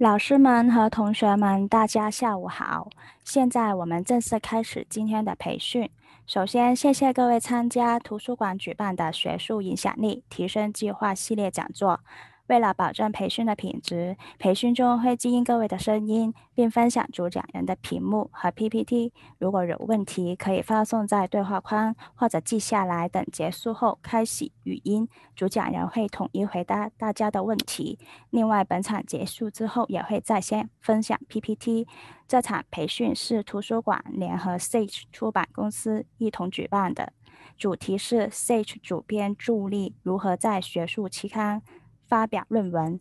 老师们和同学们，大家下午好！现在我们正式开始今天的培训。首先，谢谢各位参加图书馆举办的学术影响力提升计划系列讲座。为了保证培训的品质，培训中会静音各位的声音，并分享主讲人的屏幕和 PPT。如果有问题，可以发送在对话框或者记下来，等结束后开启语音，主讲人会统一回答大家的问题。另外，本场结束之后也会在线分享 PPT。这场培训是图书馆联合 Sage 出版公司一同举办的，主题是 Sage 主编助力如何在学术期刊。发表论文，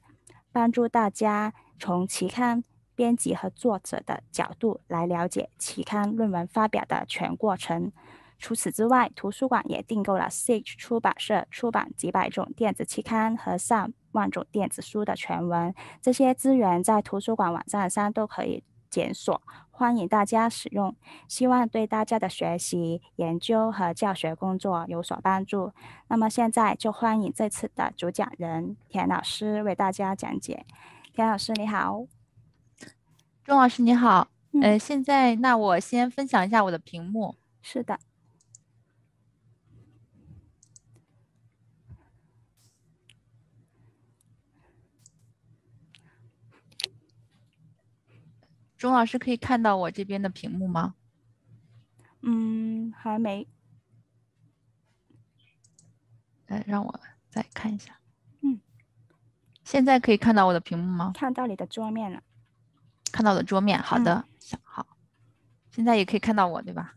帮助大家从期刊编辑和作者的角度来了解期刊论文发表的全过程。除此之外，图书馆也订购了 Sage 出版社出版几百种电子期刊和上万种电子书的全文，这些资源在图书馆网站上都可以。检索，欢迎大家使用，希望对大家的学习、研究和教学工作有所帮助。那么现在就欢迎这次的主讲人田老师为大家讲解。田老师你好，钟老师你好，呃，现在那我先分享一下我的屏幕。是的。钟老师可以看到我这边的屏幕吗？嗯，还没。来，让我再看一下。嗯，现在可以看到我的屏幕吗？看到你的桌面了。看到了桌面，好的，好。现在也可以看到我，对吧？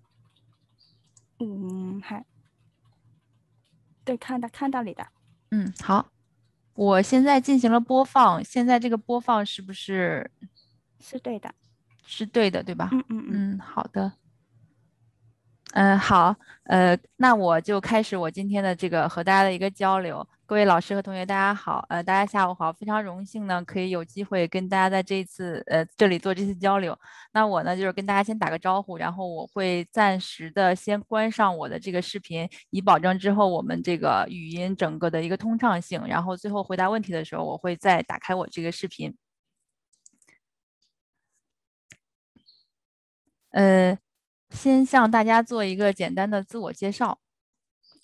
嗯，还。对，看到看到你的。嗯，好。我现在进行了播放，现在这个播放是不是是对的？是对的，对吧？嗯嗯嗯，好的。嗯，好，呃，那我就开始我今天的这个和大家的一个交流。各位老师和同学，大家好，呃，大家下午好。非常荣幸呢，可以有机会跟大家在这次呃这里做这次交流。那我呢，就是跟大家先打个招呼，然后我会暂时的先关上我的这个视频，以保证之后我们这个语音整个的一个通畅性。然后最后回答问题的时候，我会再打开我这个视频。呃，先向大家做一个简单的自我介绍。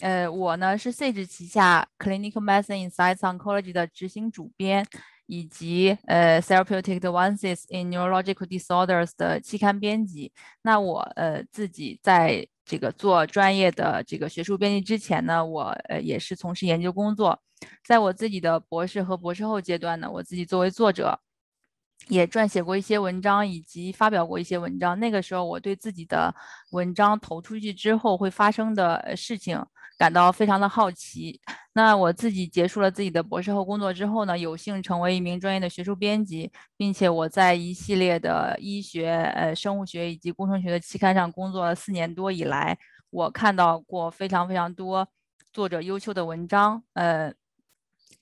呃，我呢是 Sage 旗下 Clinical Medicine Insights Oncology 的执行主编，以及呃 Therapeutic Advances in Neurological Disorders 的期刊编辑。那我呃自己在这个做专业的这个学术编辑之前呢，我呃也是从事研究工作。在我自己的博士和博士后阶段呢，我自己作为作者。也撰写过一些文章，以及发表过一些文章。那个时候，我对自己的文章投出去之后会发生的事情感到非常的好奇。那我自己结束了自己的博士后工作之后呢，有幸成为一名专业的学术编辑，并且我在一系列的医学、呃生物学以及工程学的期刊上工作了四年多以来，我看到过非常非常多作者优秀的文章，呃。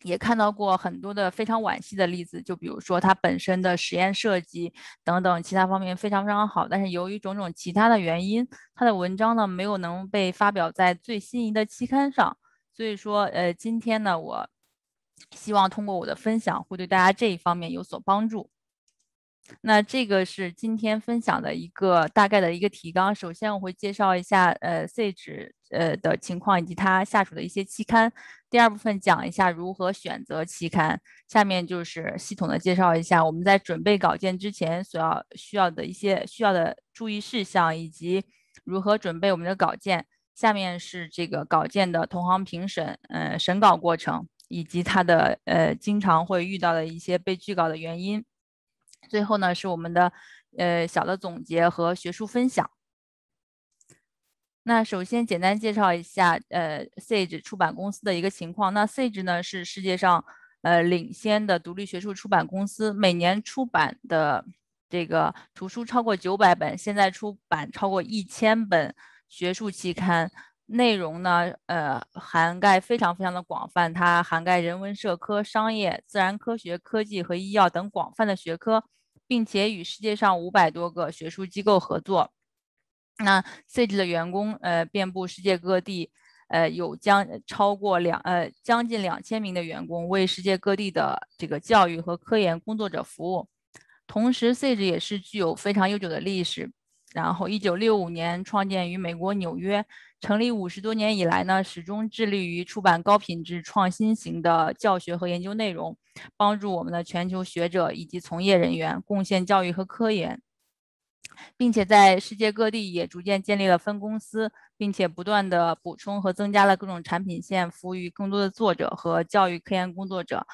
也看到过很多的非常惋惜的例子，就比如说它本身的实验设计等等其他方面非常非常好，但是由于种种其他的原因，它的文章呢没有能被发表在最心仪的期刊上。所以说，呃，今天呢，我希望通过我的分享，会对大家这一方面有所帮助。那这个是今天分享的一个大概的一个提纲。首先，我会介绍一下呃 C 指呃的情况以及它下属的一些期刊。第二部分讲一下如何选择期刊。下面就是系统的介绍一下我们在准备稿件之前所要需要的一些需要的注意事项，以及如何准备我们的稿件。下面是这个稿件的同行评审，呃，审稿过程以及它的呃经常会遇到的一些被拒稿的原因。最后呢，是我们的呃小的总结和学术分享。那首先简单介绍一下呃 Sage 出版公司的一个情况。那 Sage 呢是世界上呃领先的独立学术出版公司，每年出版的这个图书超过九百本，现在出版超过一千本学术期刊。内容呢，呃，涵盖非常非常的广泛，它涵盖人文社科、商业、自然科学、科技和医药等广泛的学科，并且与世界上五百多个学术机构合作。那 CAGE 的员工呃遍布世界各地，呃，有将超过两呃将近两千名的员工为世界各地的这个教育和科研工作者服务。同时，CAGE 也是具有非常悠久的历史，然后一九六五年创建于美国纽约。成立五十多年以来呢，始终致力于出版高品质、创新型的教学和研究内容，帮助我们的全球学者以及从业人员贡献教育和科研，并且在世界各地也逐渐建立了分公司，并且不断的补充和增加了各种产品线，服务于更多的作者和教育科研工作者。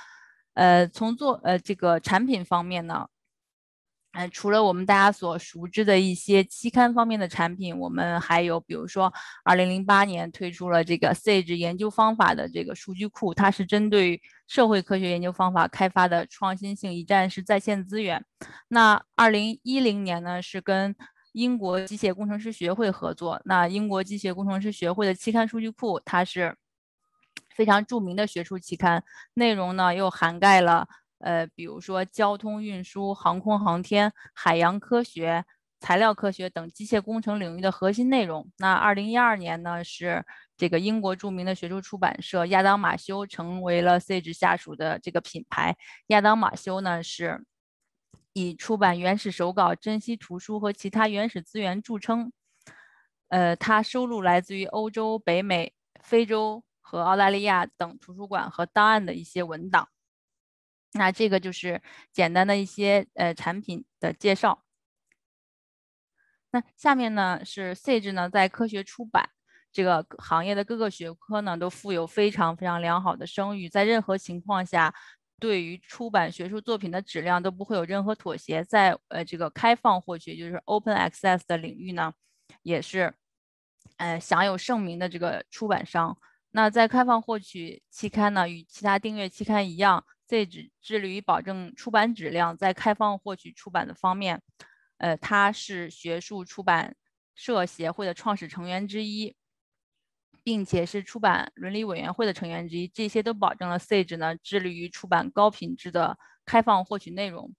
呃，从做呃这个产品方面呢。嗯，除了我们大家所熟知的一些期刊方面的产品，我们还有比如说，二零零八年推出了这个 Sage 研究方法的这个数据库，它是针对社会科学研究方法开发的创新性一站式在线资源。那二零一零年呢，是跟英国机械工程师学会合作，那英国机械工程师学会的期刊数据库，它是非常著名的学术期刊，内容呢又涵盖了。呃，比如说交通运输、航空航天、海洋科学、材料科学等机械工程领域的核心内容。那二零一二年呢，是这个英国著名的学术出版社亚当马修成为了 Sage 下属的这个品牌。亚当马修呢，是以出版原始手稿、珍稀图书和其他原始资源著称。呃，它收录来自于欧洲、北美、非洲和澳大利亚等图书馆和档案的一些文档。那这个就是简单的一些呃产品的介绍。那下面呢是 Sage 呢，在科学出版这个行业的各个学科呢都富有非常非常良好的声誉，在任何情况下，对于出版学术作品的质量都不会有任何妥协。在呃这个开放获取就是 Open Access 的领域呢，也是呃享有盛名的这个出版商。那在开放获取期刊呢，与其他订阅期刊一样。Sage 致力于保证出版质量，在开放获取出版的方面，呃，他是学术出版社协会的创始成员之一，并且是出版伦理委员会的成员之一，这些都保证了 Sage 呢致力于出版高品质的开放获取内容。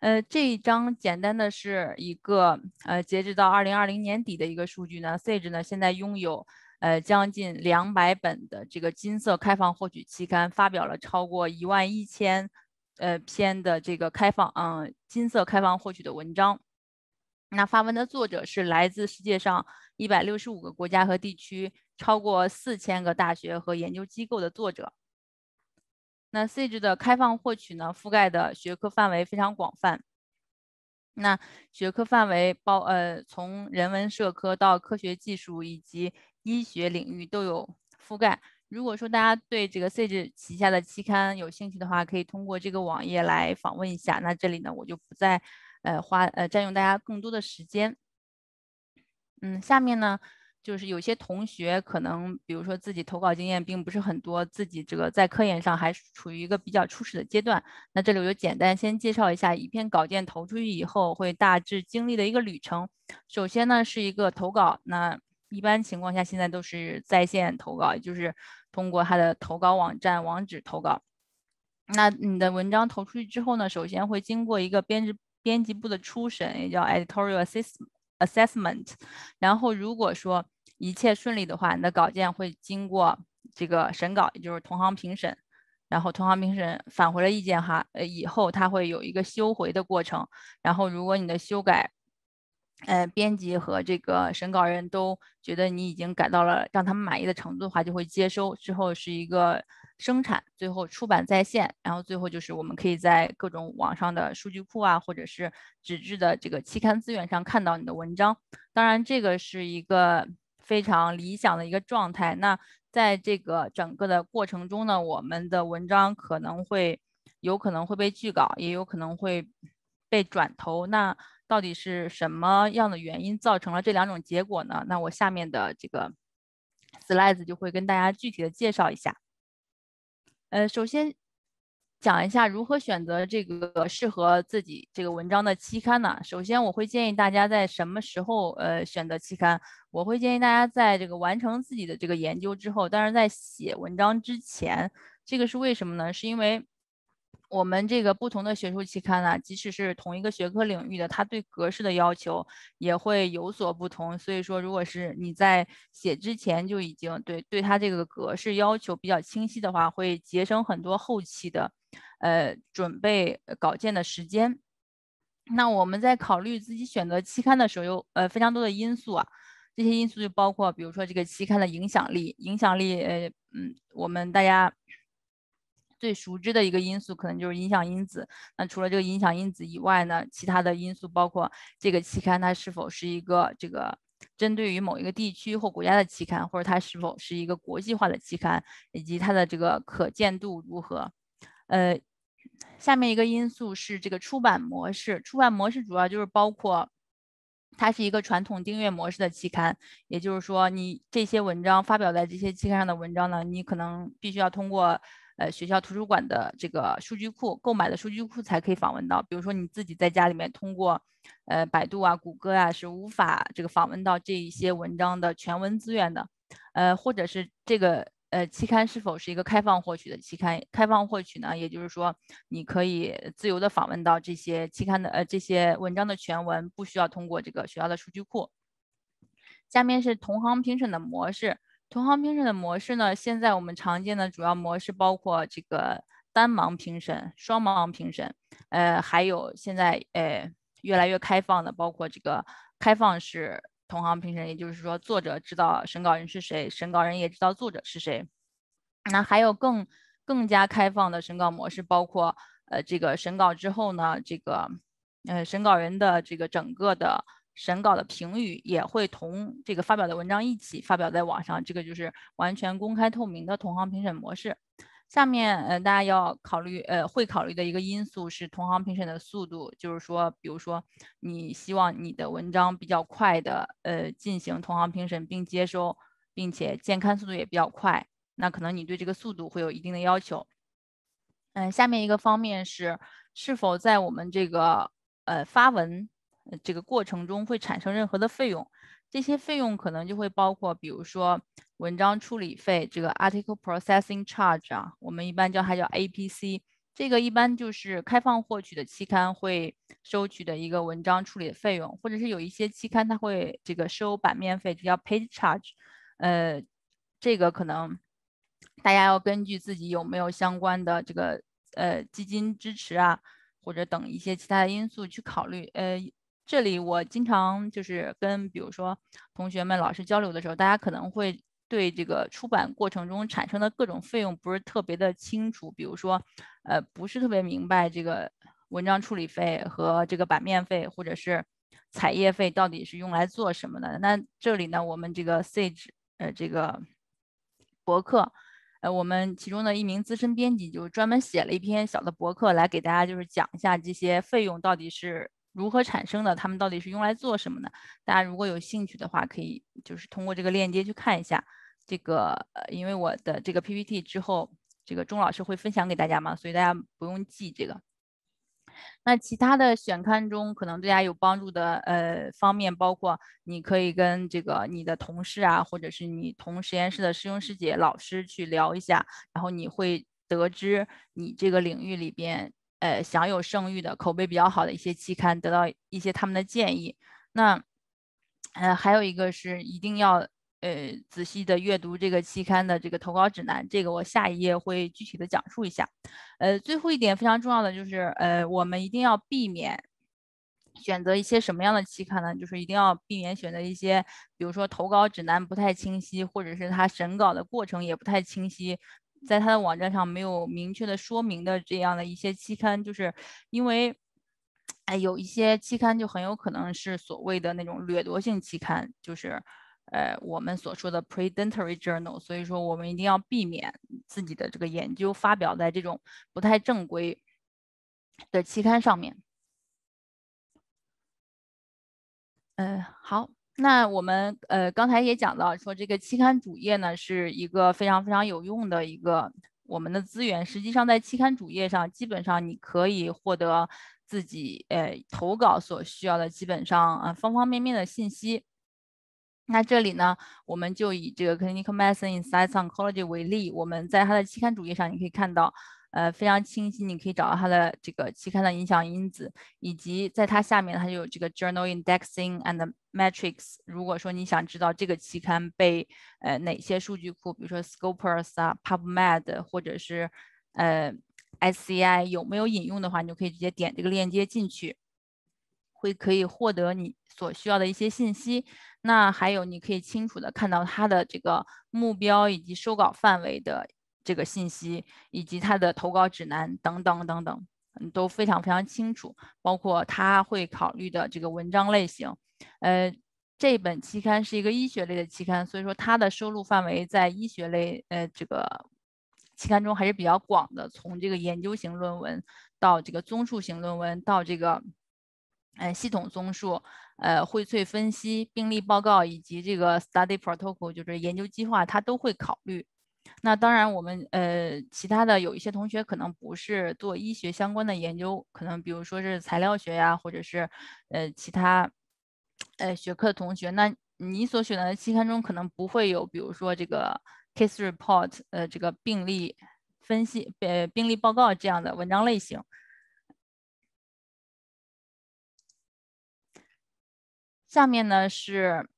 呃，这一张简单的是一个呃，截止到二零二零年底的一个数据呢，Sage 呢现在拥有。呃，将近两百本的这个金色开放获取期刊发表了超过一万一千呃篇的这个开放，嗯，金色开放获取的文章。那发文的作者是来自世界上一百六十五个国家和地区，超过四千个大学和研究机构的作者。那 c a g e 的开放获取呢，覆盖的学科范围非常广泛。那学科范围包呃，从人文社科到科学技术以及。医学领域都有覆盖。如果说大家对这个 Sage 旗下的期刊有兴趣的话，可以通过这个网页来访问一下。那这里呢，我就不再呃花呃占用大家更多的时间。嗯，下面呢，就是有些同学可能，比如说自己投稿经验并不是很多，自己这个在科研上还处于一个比较初始的阶段。那这里我就简单先介绍一下一篇稿件投出去以后会大致经历的一个旅程。首先呢，是一个投稿，那。一般情况下，现在都是在线投稿，也就是通过它的投稿网站网址投稿。那你的文章投出去之后呢，首先会经过一个编制编辑部的初审，也叫 editorial assess assessment。然后如果说一切顺利的话，你的稿件会经过这个审稿，也就是同行评审。然后同行评审返回了意见哈，呃，以后他会有一个修回的过程。然后如果你的修改，呃，编辑和这个审稿人都觉得你已经改到了让他们满意的程度的话，就会接收。之后是一个生产，最后出版在线，然后最后就是我们可以在各种网上的数据库啊，或者是纸质的这个期刊资源上看到你的文章。当然，这个是一个非常理想的一个状态。那在这个整个的过程中呢，我们的文章可能会有可能会被拒稿，也有可能会被转投。那到底是什么样的原因造成了这两种结果呢？那我下面的这个 slides 就会跟大家具体的介绍一下。呃，首先讲一下如何选择这个适合自己这个文章的期刊呢？首先，我会建议大家在什么时候呃选择期刊？我会建议大家在这个完成自己的这个研究之后，但是在写文章之前，这个是为什么呢？是因为我们这个不同的学术期刊呢，即使是同一个学科领域的，它对格式的要求也会有所不同。所以说，如果是你在写之前就已经对对它这个格式要求比较清晰的话，会节省很多后期的呃准备稿件的时间。那我们在考虑自己选择期刊的时候，有呃非常多的因素啊，这些因素就包括比如说这个期刊的影响力，影响力呃嗯，我们大家。最熟知的一个因素可能就是影响因子。那除了这个影响因子以外呢，其他的因素包括这个期刊它是否是一个这个针对于某一个地区或国家的期刊，或者它是否是一个国际化的期刊，以及它的这个可见度如何。呃，下面一个因素是这个出版模式。出版模式主要就是包括它是一个传统订阅模式的期刊，也就是说你这些文章发表在这些期刊上的文章呢，你可能必须要通过。呃，学校图书馆的这个数据库购买的数据库才可以访问到。比如说，你自己在家里面通过，呃，百度啊、谷歌啊，是无法这个访问到这一些文章的全文资源的。呃，或者是这个呃期刊是否是一个开放获取的期刊？开放获取呢，也就是说你可以自由的访问到这些期刊的呃这些文章的全文，不需要通过这个学校的数据库。下面是同行评审的模式。同行评审的模式呢？现在我们常见的主要模式包括这个单盲评审、双盲评审，呃，还有现在呃越来越开放的，包括这个开放式同行评审，也就是说作者知道审稿人是谁，审稿人也知道作者是谁。那还有更更加开放的审稿模式，包括呃这个审稿之后呢，这个呃审稿人的这个整个的。审稿的评语也会同这个发表的文章一起发表在网上，这个就是完全公开透明的同行评审模式。下面，呃，大家要考虑，呃，会考虑的一个因素是同行评审的速度，就是说，比如说，你希望你的文章比较快的，呃，进行同行评审并接收，并且健康速度也比较快，那可能你对这个速度会有一定的要求。嗯，下面一个方面是是否在我们这个，呃，发文。这个过程中会产生任何的费用，这些费用可能就会包括，比如说文章处理费，这个 article processing charge 啊，我们一般叫它叫 APC，这个一般就是开放获取的期刊会收取的一个文章处理的费用，或者是有一些期刊它会这个收版面费，叫 page charge，呃，这个可能大家要根据自己有没有相关的这个呃基金支持啊，或者等一些其他的因素去考虑，呃。这里我经常就是跟，比如说同学们、老师交流的时候，大家可能会对这个出版过程中产生的各种费用不是特别的清楚，比如说，呃，不是特别明白这个文章处理费和这个版面费或者是彩页费到底是用来做什么的。那这里呢，我们这个 Sage，呃，这个博客，呃，我们其中的一名资深编辑就专门写了一篇小的博客来给大家就是讲一下这些费用到底是。如何产生的？他们到底是用来做什么的？大家如果有兴趣的话，可以就是通过这个链接去看一下。这个，因为我的这个 PPT 之后，这个钟老师会分享给大家嘛，所以大家不用记这个。那其他的选刊中可能对大家有帮助的呃方面，包括你可以跟这个你的同事啊，或者是你同实验室的师兄师姐、老师去聊一下，然后你会得知你这个领域里边。呃，享有声誉的、口碑比较好的一些期刊，得到一些他们的建议。那，呃，还有一个是一定要呃仔细的阅读这个期刊的这个投稿指南。这个我下一页会具体的讲述一下。呃，最后一点非常重要的就是，呃，我们一定要避免选择一些什么样的期刊呢？就是一定要避免选择一些，比如说投稿指南不太清晰，或者是他审稿的过程也不太清晰。在他的网站上没有明确的说明的这样的一些期刊，就是因为，哎，有一些期刊就很有可能是所谓的那种掠夺性期刊，就是，呃，我们所说的 predatory journal，所以说我们一定要避免自己的这个研究发表在这种不太正规的期刊上面。嗯，好。那我们呃刚才也讲到说这个期刊主页呢是一个非常非常有用的一个我们的资源。实际上在期刊主页上，基本上你可以获得自己呃投稿所需要的基本上啊方方面面的信息。那这里呢，我们就以这个《Clinical Medicine Insights Oncology》为例，我们在它的期刊主页上你可以看到。呃，非常清晰，你可以找到它的这个期刊的影响因子，以及在它下面，它就有这个 Journal Indexing and Metrics。如果说你想知道这个期刊被呃哪些数据库，比如说 Scopus 啊、PubMed 或者是呃 SCI 有没有引用的话，你就可以直接点这个链接进去，会可以获得你所需要的一些信息。那还有，你可以清楚的看到它的这个目标以及收稿范围的。这个信息以及它的投稿指南等等等等，嗯，都非常非常清楚。包括他会考虑的这个文章类型，呃，这本期刊是一个医学类的期刊，所以说它的收录范围在医学类呃这个期刊中还是比较广的。从这个研究型论文到这个综述型论文，到这个嗯系统综述、呃荟萃分析、病例报告以及这个 study protocol 就是研究计划，他都会考虑。那当然，我们呃，其他的有一些同学可能不是做医学相关的研究，可能比如说是材料学呀，或者是呃其他呃学科的同学，那你所选择的期刊中可能不会有，比如说这个 case report，呃，这个病例分析，呃，病例报告这样的文章类型。下面呢是，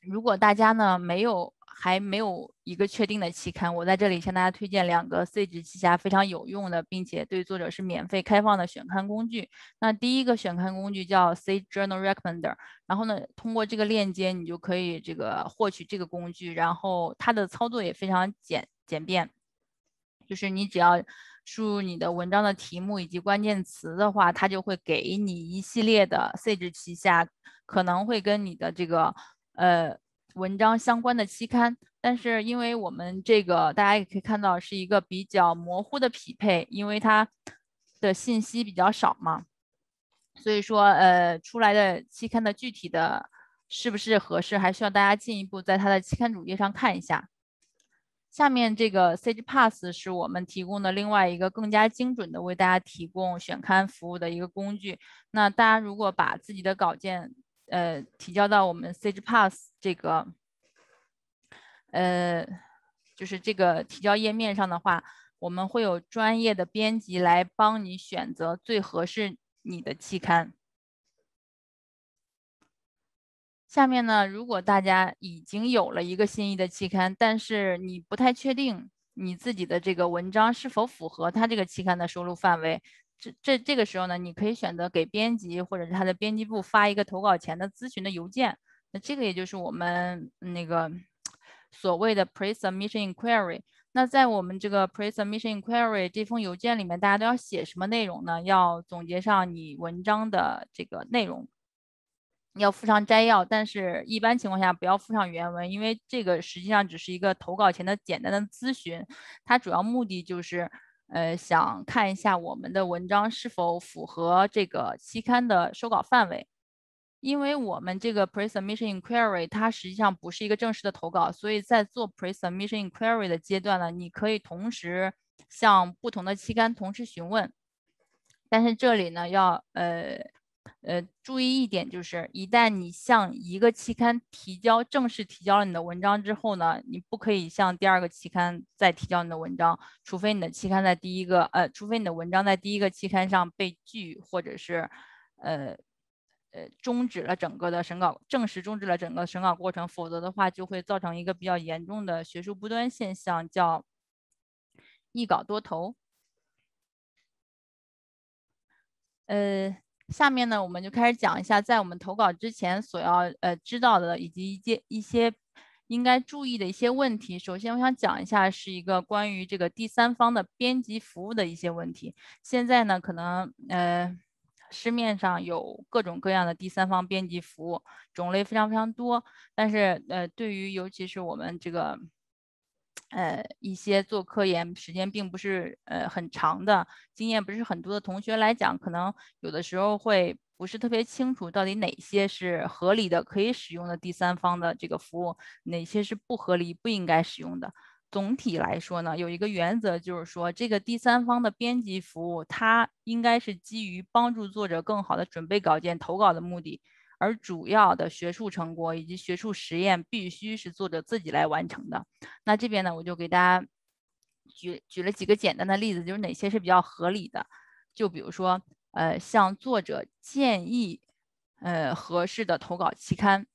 如果大家呢没有。还没有一个确定的期刊，我在这里向大家推荐两个 Sage 旗下非常有用的，并且对作者是免费开放的选刊工具。那第一个选刊工具叫 Sage Journal Recommender，然后呢，通过这个链接你就可以这个获取这个工具，然后它的操作也非常简简便，就是你只要输入你的文章的题目以及关键词的话，它就会给你一系列的 Sage 旗下可能会跟你的这个呃。文章相关的期刊，但是因为我们这个大家也可以看到是一个比较模糊的匹配，因为它的信息比较少嘛，所以说呃出来的期刊的具体的是不是合适，还需要大家进一步在它的期刊主页上看一下。下面这个 Sage Pass 是我们提供的另外一个更加精准的为大家提供选刊服务的一个工具。那大家如果把自己的稿件，呃，提交到我们 Sage Pass 这个，呃，就是这个提交页面上的话，我们会有专业的编辑来帮你选择最合适你的期刊。下面呢，如果大家已经有了一个心仪的期刊，但是你不太确定你自己的这个文章是否符合它这个期刊的收录范围。这这这个时候呢，你可以选择给编辑或者是他的编辑部发一个投稿前的咨询的邮件，那这个也就是我们那个所谓的 pre-submission inquiry。那在我们这个 pre-submission inquiry 这封邮件里面，大家都要写什么内容呢？要总结上你文章的这个内容，要附上摘要，但是一般情况下不要附上原文，因为这个实际上只是一个投稿前的简单的咨询，它主要目的就是。呃，想看一下我们的文章是否符合这个期刊的收稿范围，因为我们这个 pre submission inquiry 它实际上不是一个正式的投稿，所以在做 pre submission inquiry 的阶段呢，你可以同时向不同的期刊同时询问，但是这里呢要呃。呃，注意一点就是，一旦你向一个期刊提交正式提交了你的文章之后呢，你不可以向第二个期刊再提交你的文章，除非你的期刊在第一个呃，除非你的文章在第一个期刊上被拒或者是呃呃终止了整个的审稿，正式终止了整个审稿过程，否则的话就会造成一个比较严重的学术不端现象，叫一稿多投。呃。下面呢，我们就开始讲一下，在我们投稿之前所要呃知道的，以及一些一些应该注意的一些问题。首先，我想讲一下是一个关于这个第三方的编辑服务的一些问题。现在呢，可能呃，市面上有各种各样的第三方编辑服务，种类非常非常多。但是呃，对于尤其是我们这个。呃，一些做科研时间并不是呃很长的经验不是很多的同学来讲，可能有的时候会不是特别清楚到底哪些是合理的可以使用的第三方的这个服务，哪些是不合理不应该使用的。总体来说呢，有一个原则就是说，这个第三方的编辑服务它应该是基于帮助作者更好的准备稿件投稿的目的。而主要的学术成果以及学术实验必须是作者自己来完成的。那这边呢，我就给大家举举了几个简单的例子，就是哪些是比较合理的。就比如说，呃，向作者建议，呃，合适的投稿期刊，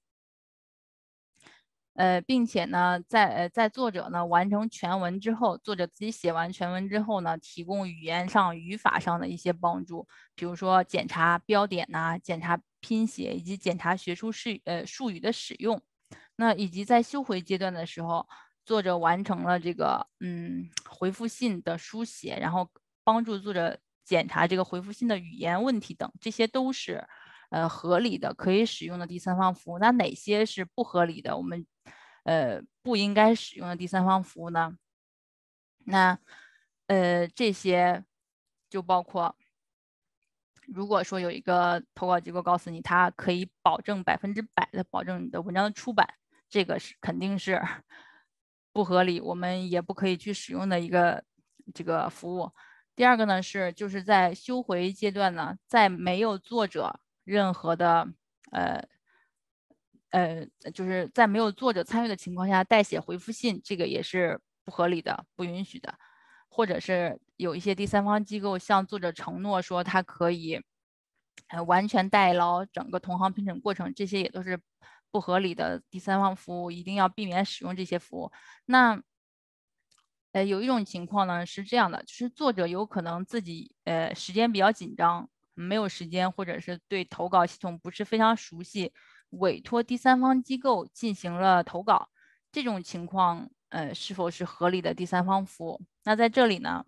呃，并且呢，在呃，在作者呢完成全文之后，作者自己写完全文之后呢，提供语言上、语法上的一些帮助，比如说检查标点呐，检查。拼写以及检查学术事呃术语的使用，那以及在修回阶段的时候，作者完成了这个嗯回复信的书写，然后帮助作者检查这个回复信的语言问题等，这些都是呃合理的可以使用的第三方服务。那哪些是不合理的，我们呃不应该使用的第三方服务呢？那呃这些就包括。如果说有一个投稿机构告诉你，它可以保证百分之百的保证你的文章的出版，这个是肯定是 不合理，我们也不可以去使用的一个这个服务。第二个呢是，就是在修回阶段呢，在没有作者任何的呃呃，就是在没有作者参与的情况下代写回复信，这个也是不合理的，不允许的。或者是有一些第三方机构向作者承诺说，他可以呃完全代劳整个同行评审过程，这些也都是不合理的第三方服务，一定要避免使用这些服务。那呃有一种情况呢是这样的，就是作者有可能自己呃时间比较紧张，没有时间，或者是对投稿系统不是非常熟悉，委托第三方机构进行了投稿，这种情况。呃，是否是合理的第三方服务？那在这里呢？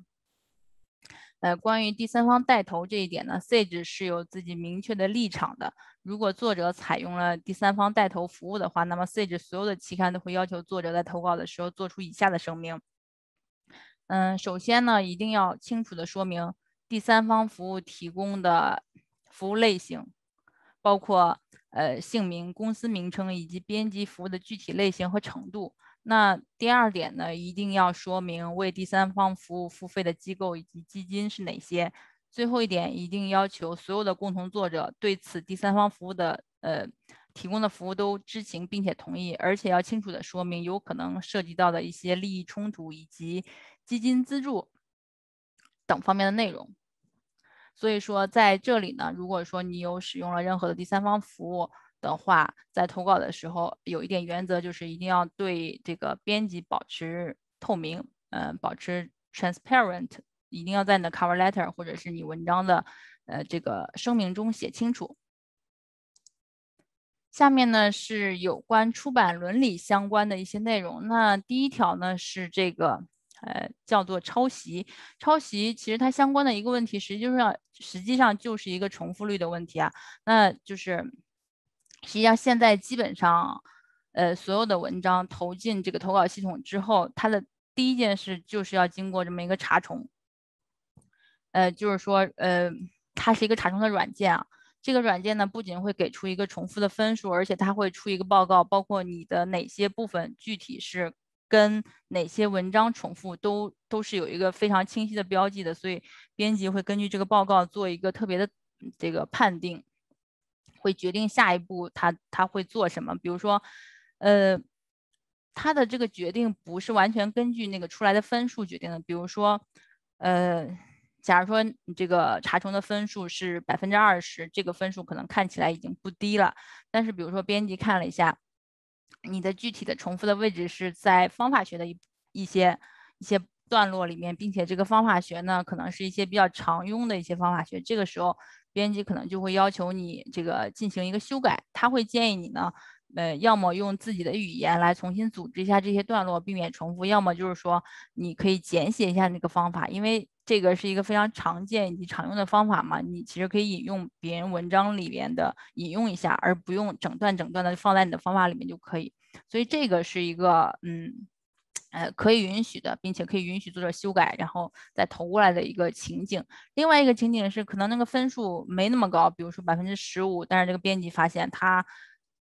呃，关于第三方带头这一点呢，Sage 是有自己明确的立场的。如果作者采用了第三方带头服务的话，那么 Sage 所有的期刊都会要求作者在投稿的时候做出以下的声明。嗯，首先呢，一定要清楚的说明第三方服务提供的服务类型，包括呃姓名、公司名称以及编辑服务的具体类型和程度。那第二点呢，一定要说明为第三方服务付费的机构以及基金是哪些。最后一点，一定要求所有的共同作者对此第三方服务的呃提供的服务都知情并且同意，而且要清楚的说明有可能涉及到的一些利益冲突以及基金资助等方面的内容。所以说在这里呢，如果说你有使用了任何的第三方服务，的话，在投稿的时候有一点原则，就是一定要对这个编辑保持透明，嗯，保持 transparent，一定要在你的 cover letter 或者是你文章的呃这个声明中写清楚。下面呢是有关出版伦理相关的一些内容。那第一条呢是这个呃叫做抄袭，抄袭其实它相关的一个问题，实际上实际上就是一个重复率的问题啊，那就是。实际上，现在基本上，呃，所有的文章投进这个投稿系统之后，它的第一件事就是要经过这么一个查重。呃，就是说，呃，它是一个查重的软件啊。这个软件呢，不仅会给出一个重复的分数，而且它会出一个报告，包括你的哪些部分具体是跟哪些文章重复，都都是有一个非常清晰的标记的。所以，编辑会根据这个报告做一个特别的这个判定。会决定下一步他他会做什么，比如说，呃，他的这个决定不是完全根据那个出来的分数决定的，比如说，呃，假如说你这个查重的分数是百分之二十，这个分数可能看起来已经不低了，但是比如说编辑看了一下，你的具体的重复的位置是在方法学的一一些一些段落里面，并且这个方法学呢可能是一些比较常用的一些方法学，这个时候。编辑可能就会要求你这个进行一个修改，他会建议你呢，呃，要么用自己的语言来重新组织一下这些段落，避免重复；要么就是说，你可以简写一下那个方法，因为这个是一个非常常见以及常用的方法嘛，你其实可以引用别人文章里边的引用一下，而不用整段整段的放在你的方法里面就可以。所以这个是一个，嗯。呃，可以允许的，并且可以允许作者修改，然后再投过来的一个情景。另外一个情景是，可能那个分数没那么高，比如说百分之十五，但是这个编辑发现他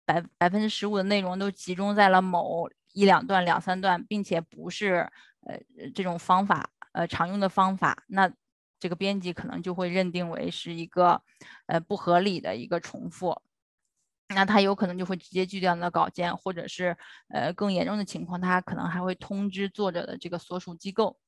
百百分之十五的内容都集中在了某一两段、两三段，并且不是呃这种方法呃常用的方法，那这个编辑可能就会认定为是一个呃不合理的一个重复。那他有可能就会直接拒掉你的稿件，或者是呃更严重的情况，他可能还会通知作者的这个所属机构。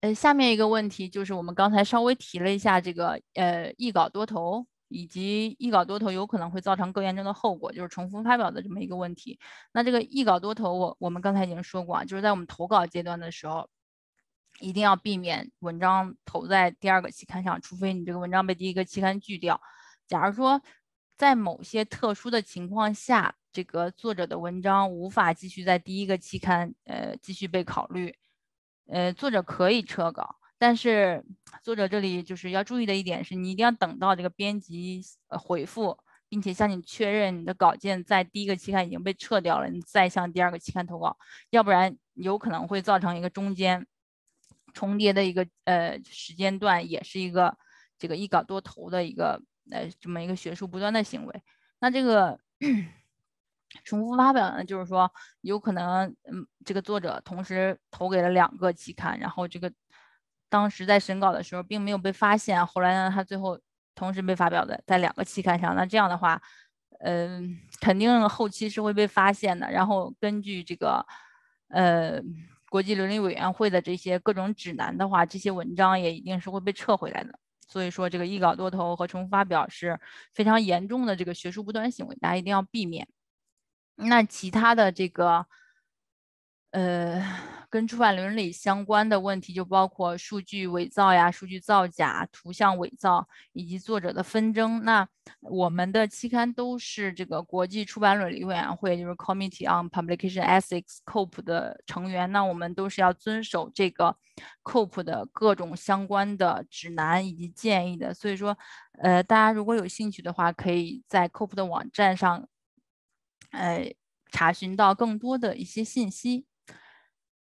呃，下面一个问题就是我们刚才稍微提了一下这个呃一稿多投，以及一稿多投有可能会造成更严重的后果，就是重复发表的这么一个问题。那这个一稿多投，我我们刚才已经说过啊，就是在我们投稿阶段的时候，一定要避免文章投在第二个期刊上，除非你这个文章被第一个期刊拒掉。假如说在某些特殊的情况下，这个作者的文章无法继续在第一个期刊呃继续被考虑，呃，作者可以撤稿，但是作者这里就是要注意的一点是，你一定要等到这个编辑回复，并且向你确认你的稿件在第一个期刊已经被撤掉了，你再向第二个期刊投稿，要不然有可能会造成一个中间重叠的一个呃时间段，也是一个这个一稿多投的一个。呃这么一个学术不端的行为，那这个 重复发表呢，就是说有可能，嗯，这个作者同时投给了两个期刊，然后这个当时在审稿的时候并没有被发现，后来呢，他最后同时被发表在在两个期刊上，那这样的话，嗯，肯定后期是会被发现的，然后根据这个，呃，国际伦理委员会的这些各种指南的话，这些文章也一定是会被撤回来的。所以说，这个一稿多投和重复发表是非常严重的这个学术不端行为，大家一定要避免。那其他的这个，呃。跟出版伦理相关的问题，就包括数据伪造呀、数据造假、图像伪造，以及作者的纷争。那我们的期刊都是这个国际出版伦理委员会，就是 Committee on Publication Ethics（COPE） 的成员。那我们都是要遵守这个 COPE 的各种相关的指南以及建议的。所以说，呃，大家如果有兴趣的话，可以在 COPE 的网站上，哎，查询到更多的一些信息。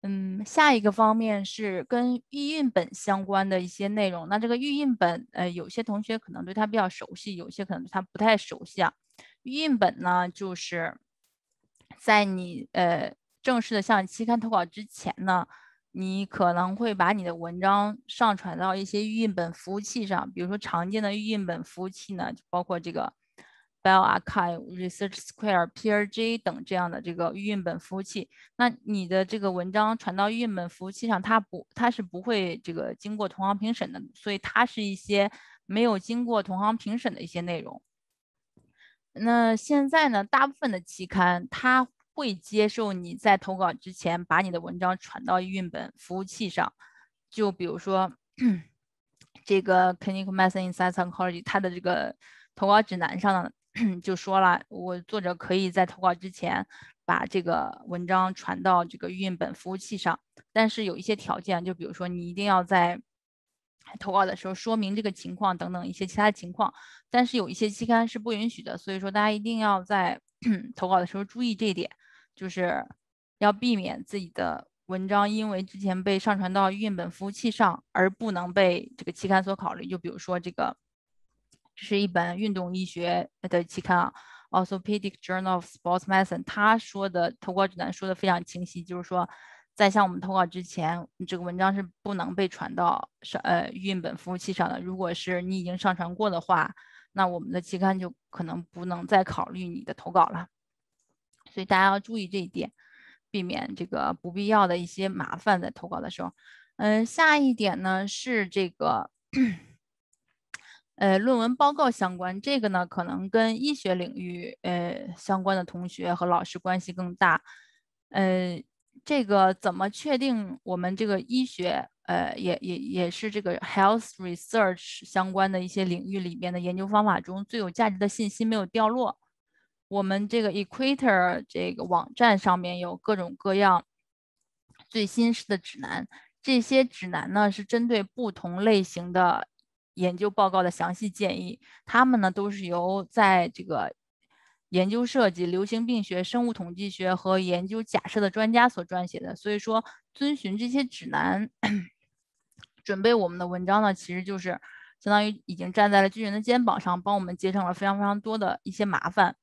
嗯，下一个方面是跟预印本相关的一些内容。那这个预印本，呃，有些同学可能对它比较熟悉，有些可能对它不太熟悉啊。预印本呢，就是在你呃正式的向期刊投稿之前呢，你可能会把你的文章上传到一些预印本服务器上。比如说常见的预印本服务器呢，包括这个。Bell Archive、Research Square、PRG 等这样的这个预运本服务器，那你的这个文章传到预运本服务器上，它不，它是不会这个经过同行评审的，所以它是一些没有经过同行评审的一些内容。那现在呢，大部分的期刊它会接受你在投稿之前把你的文章传到预本服务器上，就比如说这个《Clinical Medicine and s u o l e g y 它的这个投稿指南上呢，就说了，我作者可以在投稿之前把这个文章传到这个运本服务器上，但是有一些条件，就比如说你一定要在投稿的时候说明这个情况等等一些其他情况，但是有一些期刊是不允许的，所以说大家一定要在 投稿的时候注意这一点，就是要避免自己的文章因为之前被上传到运本服务器上而不能被这个期刊所考虑，就比如说这个。这是一本运动医学的期刊啊，《Orthopedic Journal of Sports Medicine》。他说的投稿指南说的非常清晰，就是说，在向我们投稿之前，这个文章是不能被传到上呃运本服务器上的。如果是你已经上传过的话，那我们的期刊就可能不能再考虑你的投稿了。所以大家要注意这一点，避免这个不必要的一些麻烦在投稿的时候。嗯，下一点呢是这个。呃，论文报告相关这个呢，可能跟医学领域呃相关的同学和老师关系更大。呃，这个怎么确定我们这个医学呃也也也是这个 health research 相关的一些领域里面的研究方法中最有价值的信息没有掉落？我们这个 equator 这个网站上面有各种各样最新式的指南，这些指南呢是针对不同类型的。研究报告的详细建议，他们呢都是由在这个研究设计、流行病学、生物统计学和研究假设的专家所撰写的。所以说，遵循这些指南准备我们的文章呢，其实就是相当于已经站在了巨人的肩膀上，帮我们节省了非常非常多的一些麻烦。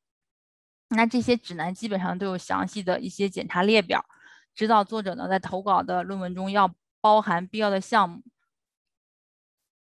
那这些指南基本上都有详细的一些检查列表，指导作者呢在投稿的论文中要包含必要的项目。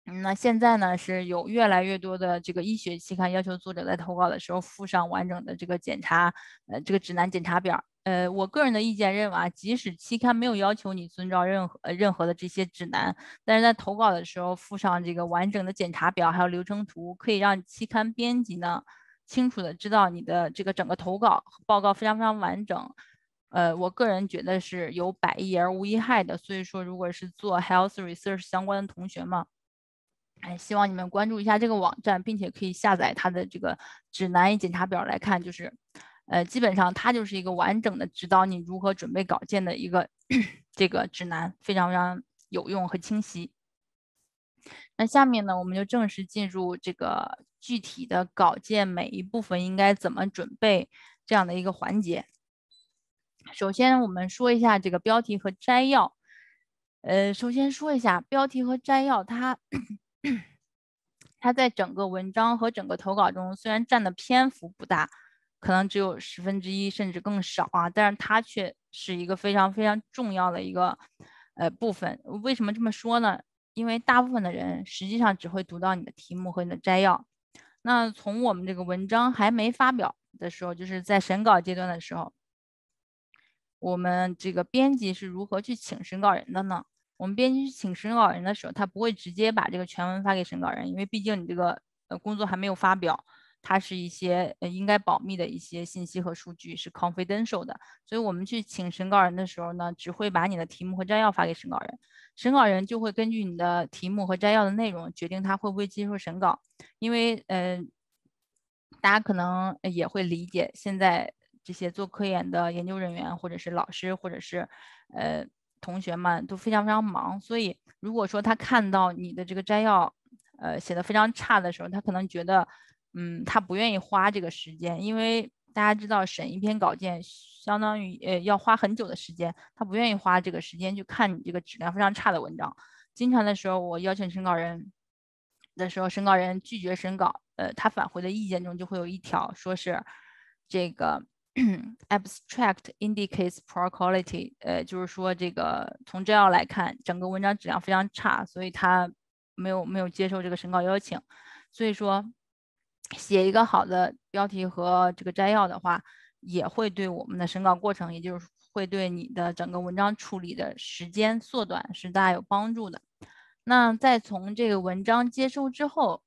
嗯，那现在呢，是有越来越多的这个医学期刊要求作者在投稿的时候附上完整的这个检查，呃，这个指南检查表。呃，我个人的意见认为啊，即使期刊没有要求你遵照任何任何的这些指南，但是在投稿的时候附上这个完整的检查表，还有流程图，可以让期刊编辑呢清楚的知道你的这个整个投稿报告非常非常完整。呃，我个人觉得是有百益而无一害的。所以说，如果是做 health research 相关的同学嘛。哎，希望你们关注一下这个网站，并且可以下载它的这个指南与检查表来看，就是，呃，基本上它就是一个完整的指导你如何准备稿件的一个 这个指南，非常非常有用和清晰。那下面呢，我们就正式进入这个具体的稿件每一部分应该怎么准备这样的一个环节。首先，我们说一下这个标题和摘要。呃，首先说一下标题和摘要，它。它 在整个文章和整个投稿中，虽然占的篇幅不大，可能只有十分之一甚至更少啊，但是它却是一个非常非常重要的一个呃部分。为什么这么说呢？因为大部分的人实际上只会读到你的题目和你的摘要。那从我们这个文章还没发表的时候，就是在审稿阶段的时候，我们这个编辑是如何去请审稿人的呢？我们编辑请审稿人的时候，他不会直接把这个全文发给审稿人，因为毕竟你这个呃工作还没有发表，它是一些呃应该保密的一些信息和数据是 confidential 的。所以我们去请审稿人的时候呢，只会把你的题目和摘要发给审稿人，审稿人就会根据你的题目和摘要的内容决定他会不会接受审稿。因为呃大家可能也会理解，现在这些做科研的研究人员或者是老师或者是呃。同学们都非常非常忙，所以如果说他看到你的这个摘要，呃，写的非常差的时候，他可能觉得，嗯，他不愿意花这个时间，因为大家知道审一篇稿件，相当于呃要花很久的时间，他不愿意花这个时间去看你这个质量非常差的文章。经常的时候，我邀请审稿人的时候，审稿人拒绝审稿，呃，他返回的意见中就会有一条，说是这个。Abstract indicates poor quality，呃，就是说这个从摘要来看，整个文章质量非常差，所以它没有没有接受这个审稿邀请。所以说，写一个好的标题和这个摘要的话，也会对我们的审稿过程，也就是会对你的整个文章处理的时间缩短，是大有帮助的。那再从这个文章接收之后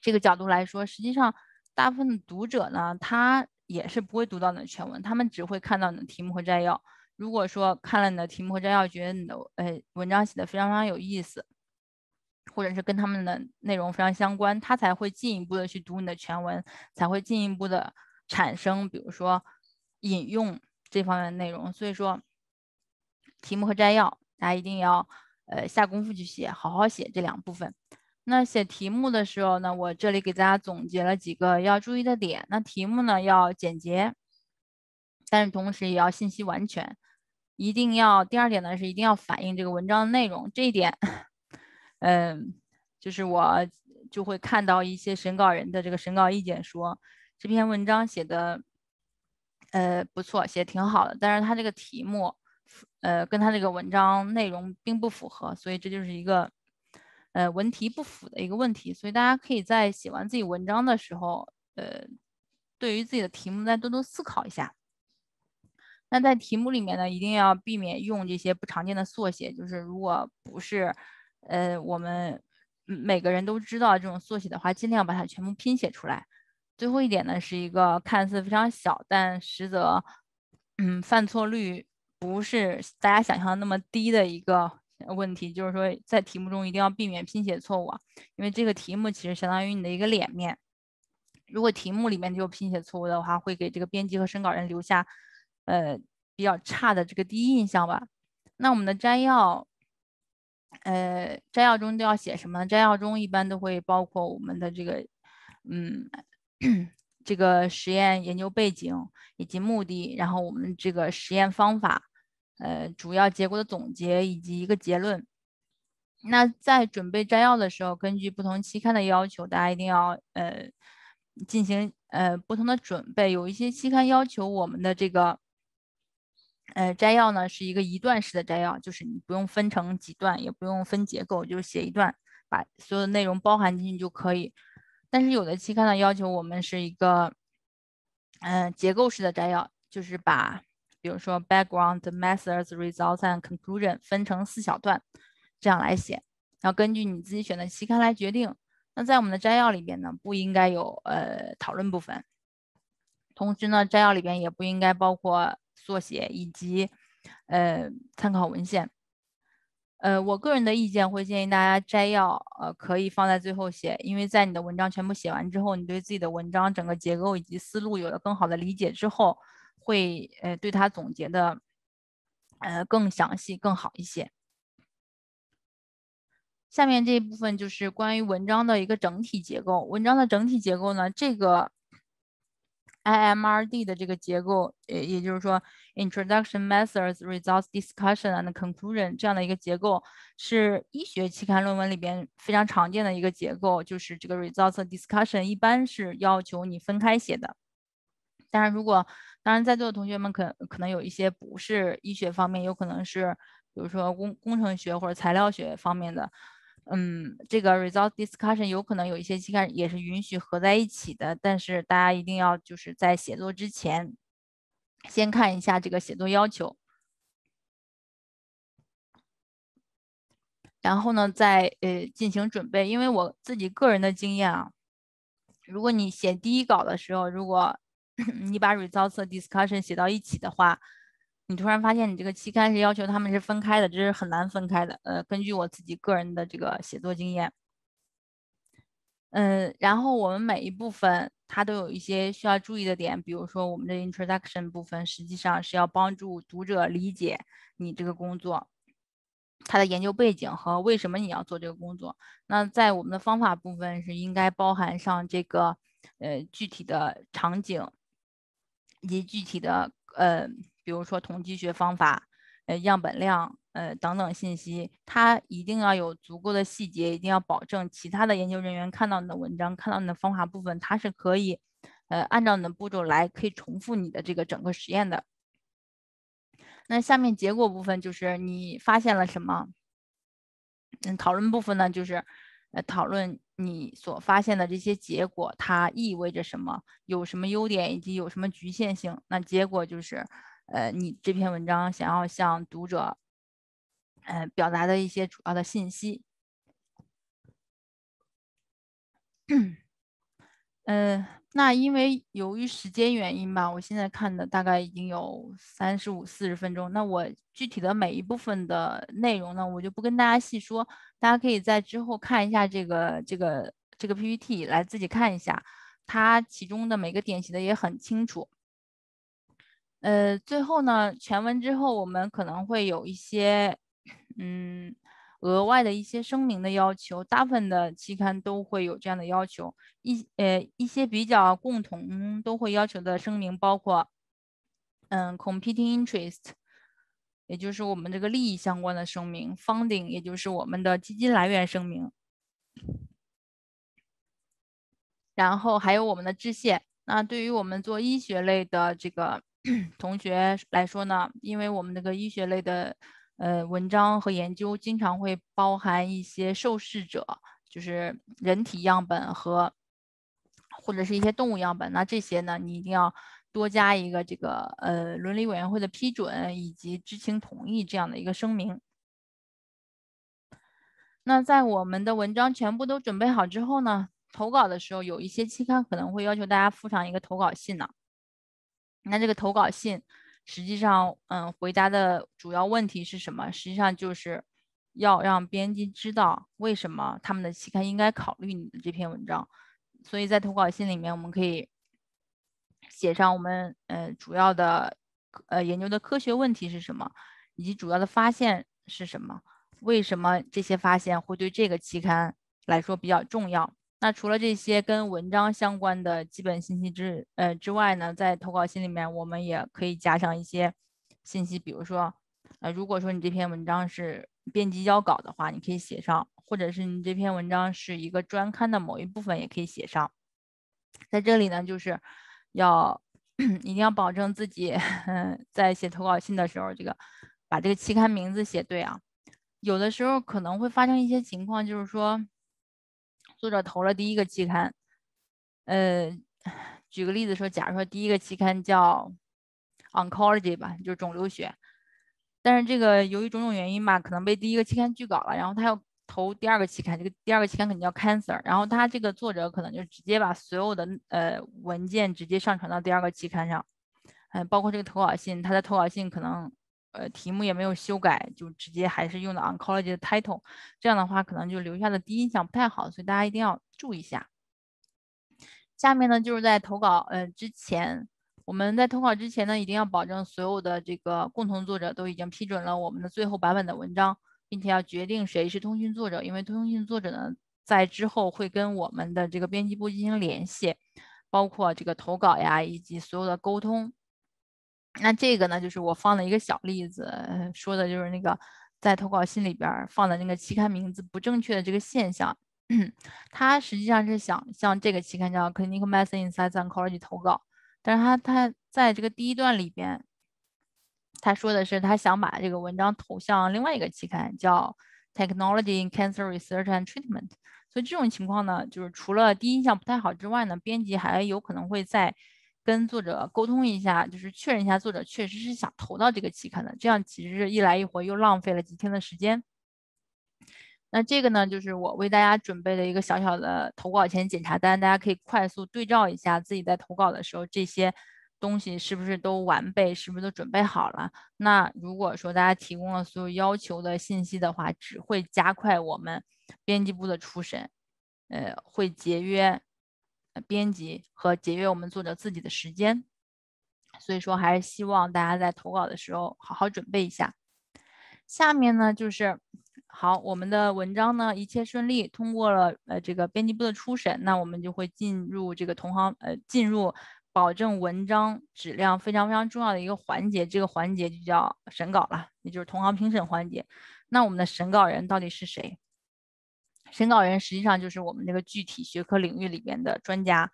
这个角度来说，实际上大部分读者呢，他也是不会读到你的全文，他们只会看到你的题目和摘要。如果说看了你的题目和摘要，觉得你的呃文章写的非常非常有意思，或者是跟他们的内容非常相关，他才会进一步的去读你的全文，才会进一步的产生比如说引用这方面的内容。所以说，题目和摘要大家一定要呃下功夫去写，好好写这两部分。那写题目的时候呢，我这里给大家总结了几个要注意的点。那题目呢要简洁，但是同时也要信息完全，一定要。第二点呢是一定要反映这个文章的内容。这一点，嗯，就是我就会看到一些审稿人的这个审稿意见说，这篇文章写的呃不错，写挺好的，但是他这个题目，呃，跟他这个文章内容并不符合，所以这就是一个。呃，文题不符的一个问题，所以大家可以在写完自己文章的时候，呃，对于自己的题目再多多思考一下。那在题目里面呢，一定要避免用这些不常见的缩写，就是如果不是呃我们每个人都知道这种缩写的话，尽量把它全部拼写出来。最后一点呢，是一个看似非常小，但实则嗯犯错率不是大家想象那么低的一个。问题就是说，在题目中一定要避免拼写错误啊，因为这个题目其实相当于你的一个脸面。如果题目里面就有拼写错误的话，会给这个编辑和审稿人留下呃比较差的这个第一印象吧。那我们的摘要，呃，摘要中都要写什么？摘要中一般都会包括我们的这个嗯，这个实验研究背景以及目的，然后我们这个实验方法。呃，主要结果的总结以及一个结论。那在准备摘要的时候，根据不同期刊的要求，大家一定要呃进行呃不同的准备。有一些期刊要求我们的这个呃摘要呢是一个一段式的摘要，就是你不用分成几段，也不用分结构，就是写一段，把所有的内容包含进去就可以。但是有的期刊呢要求我们是一个嗯结构式的摘要，就是把。比如说，background、methods、results and conclusion 分成四小段，这样来写。然后根据你自己选的期刊来决定。那在我们的摘要里边呢，不应该有呃讨论部分。同时呢，摘要里边也不应该包括缩写以及呃参考文献。呃，我个人的意见会建议大家摘要呃可以放在最后写，因为在你的文章全部写完之后，你对自己的文章整个结构以及思路有了更好的理解之后。会呃，对它总结的呃更详细、更好一些。下面这一部分就是关于文章的一个整体结构。文章的整体结构呢，这个 IMRD 的这个结构，也也就是说，Introduction、Methods、Results、Discussion and Conclusion 这样的一个结构，是医学期刊论文里边非常常见的一个结构。就是这个 Results、Discussion 一般是要求你分开写的，但是如果当然，在座的同学们可可能有一些不是医学方面，有可能是，比如说工工程学或者材料学方面的，嗯，这个 result discussion 有可能有一些期刊也是允许合在一起的，但是大家一定要就是在写作之前，先看一下这个写作要求，然后呢，再呃进行准备。因为我自己个人的经验啊，如果你写第一稿的时候，如果你把 results 和 discussion 写到一起的话，你突然发现你这个期刊是要求他们是分开的，这是很难分开的。呃，根据我自己个人的这个写作经验，嗯，然后我们每一部分它都有一些需要注意的点，比如说我们的 introduction 部分实际上是要帮助读者理解你这个工作它的研究背景和为什么你要做这个工作。那在我们的方法部分是应该包含上这个呃具体的场景。及具体的，呃，比如说统计学方法，呃，样本量，呃，等等信息，它一定要有足够的细节，一定要保证其他的研究人员看到你的文章，看到你的方法部分，它是可以，呃，按照你的步骤来，可以重复你的这个整个实验的。那下面结果部分就是你发现了什么？嗯，讨论部分呢，就是，呃，讨论。你所发现的这些结果，它意味着什么？有什么优点，以及有什么局限性？那结果就是，呃，你这篇文章想要向读者，呃，表达的一些主要的信息。嗯。那因为由于时间原因吧，我现在看的大概已经有三十五四十分钟。那我具体的每一部分的内容呢，我就不跟大家细说，大家可以在之后看一下这个这个这个 PPT 来自己看一下，它其中的每个点写的也很清楚。呃，最后呢，全文之后我们可能会有一些，嗯。额外的一些声明的要求，大部分的期刊都会有这样的要求。一呃，一些比较共同都会要求的声明包括，嗯，competing interest，也就是我们这个利益相关的声明；funding，也就是我们的基金来源声明。然后还有我们的致谢。那对于我们做医学类的这个 同学来说呢，因为我们这个医学类的。呃，文章和研究经常会包含一些受试者，就是人体样本和或者是一些动物样本。那这些呢，你一定要多加一个这个呃伦理委员会的批准以及知情同意这样的一个声明。那在我们的文章全部都准备好之后呢，投稿的时候有一些期刊可能会要求大家附上一个投稿信呢。那这个投稿信。实际上，嗯，回答的主要问题是什么？实际上就是要让编辑知道为什么他们的期刊应该考虑你的这篇文章。所以在投稿信里面，我们可以写上我们，呃，主要的，呃，研究的科学问题是什么，以及主要的发现是什么，为什么这些发现会对这个期刊来说比较重要。那除了这些跟文章相关的基本信息之呃之外呢，在投稿信里面我们也可以加上一些信息，比如说，呃，如果说你这篇文章是编辑要稿的话，你可以写上；或者是你这篇文章是一个专刊的某一部分，也可以写上。在这里呢，就是要 一定要保证自己嗯 在写投稿信的时候，这个把这个期刊名字写对啊。有的时候可能会发生一些情况，就是说。作者投了第一个期刊，呃，举个例子说，假如说第一个期刊叫《oncology》吧，就是肿瘤学。但是这个由于种种原因吧，可能被第一个期刊拒稿了。然后他要投第二个期刊，这个第二个期刊肯定叫《cancer》。然后他这个作者可能就直接把所有的呃文件直接上传到第二个期刊上，嗯，包括这个投稿信，他的投稿信可能。呃，题目也没有修改，就直接还是用的 oncology 的 title，这样的话可能就留下的第一印象不太好，所以大家一定要注意一下。下面呢就是在投稿，嗯，之前我们在投稿之前呢，一定要保证所有的这个共同作者都已经批准了我们的最后版本的文章，并且要决定谁是通讯作者，因为通讯作者呢在之后会跟我们的这个编辑部进行联系，包括这个投稿呀，以及所有的沟通。那这个呢，就是我放的一个小例子，说的就是那个在投稿信里边放的那个期刊名字不正确的这个现象。他实际上是想向这个期刊叫《Clinical Medicine Insights and o l o e y 投稿，但是他他在这个第一段里边，他说的是他想把这个文章投向另外一个期刊叫《Technology in Cancer Research and Treatment》。所以这种情况呢，就是除了第一印象不太好之外呢，编辑还有可能会在。跟作者沟通一下，就是确认一下作者确实是想投到这个期刊的，这样其实一来一回又浪费了几天的时间。那这个呢，就是我为大家准备的一个小小的投稿前检查单，大家可以快速对照一下自己在投稿的时候这些东西是不是都完备，是不是都准备好了。那如果说大家提供了所有要求的信息的话，只会加快我们编辑部的初审，呃，会节约。编辑和节约我们作者自己的时间，所以说还是希望大家在投稿的时候好好准备一下。下面呢就是好，我们的文章呢一切顺利通过了呃这个编辑部的初审，那我们就会进入这个同行呃进入保证文章质量非常非常重要的一个环节，这个环节就叫审稿了，也就是同行评审环节。那我们的审稿人到底是谁？审稿人实际上就是我们这个具体学科领域里面的专家。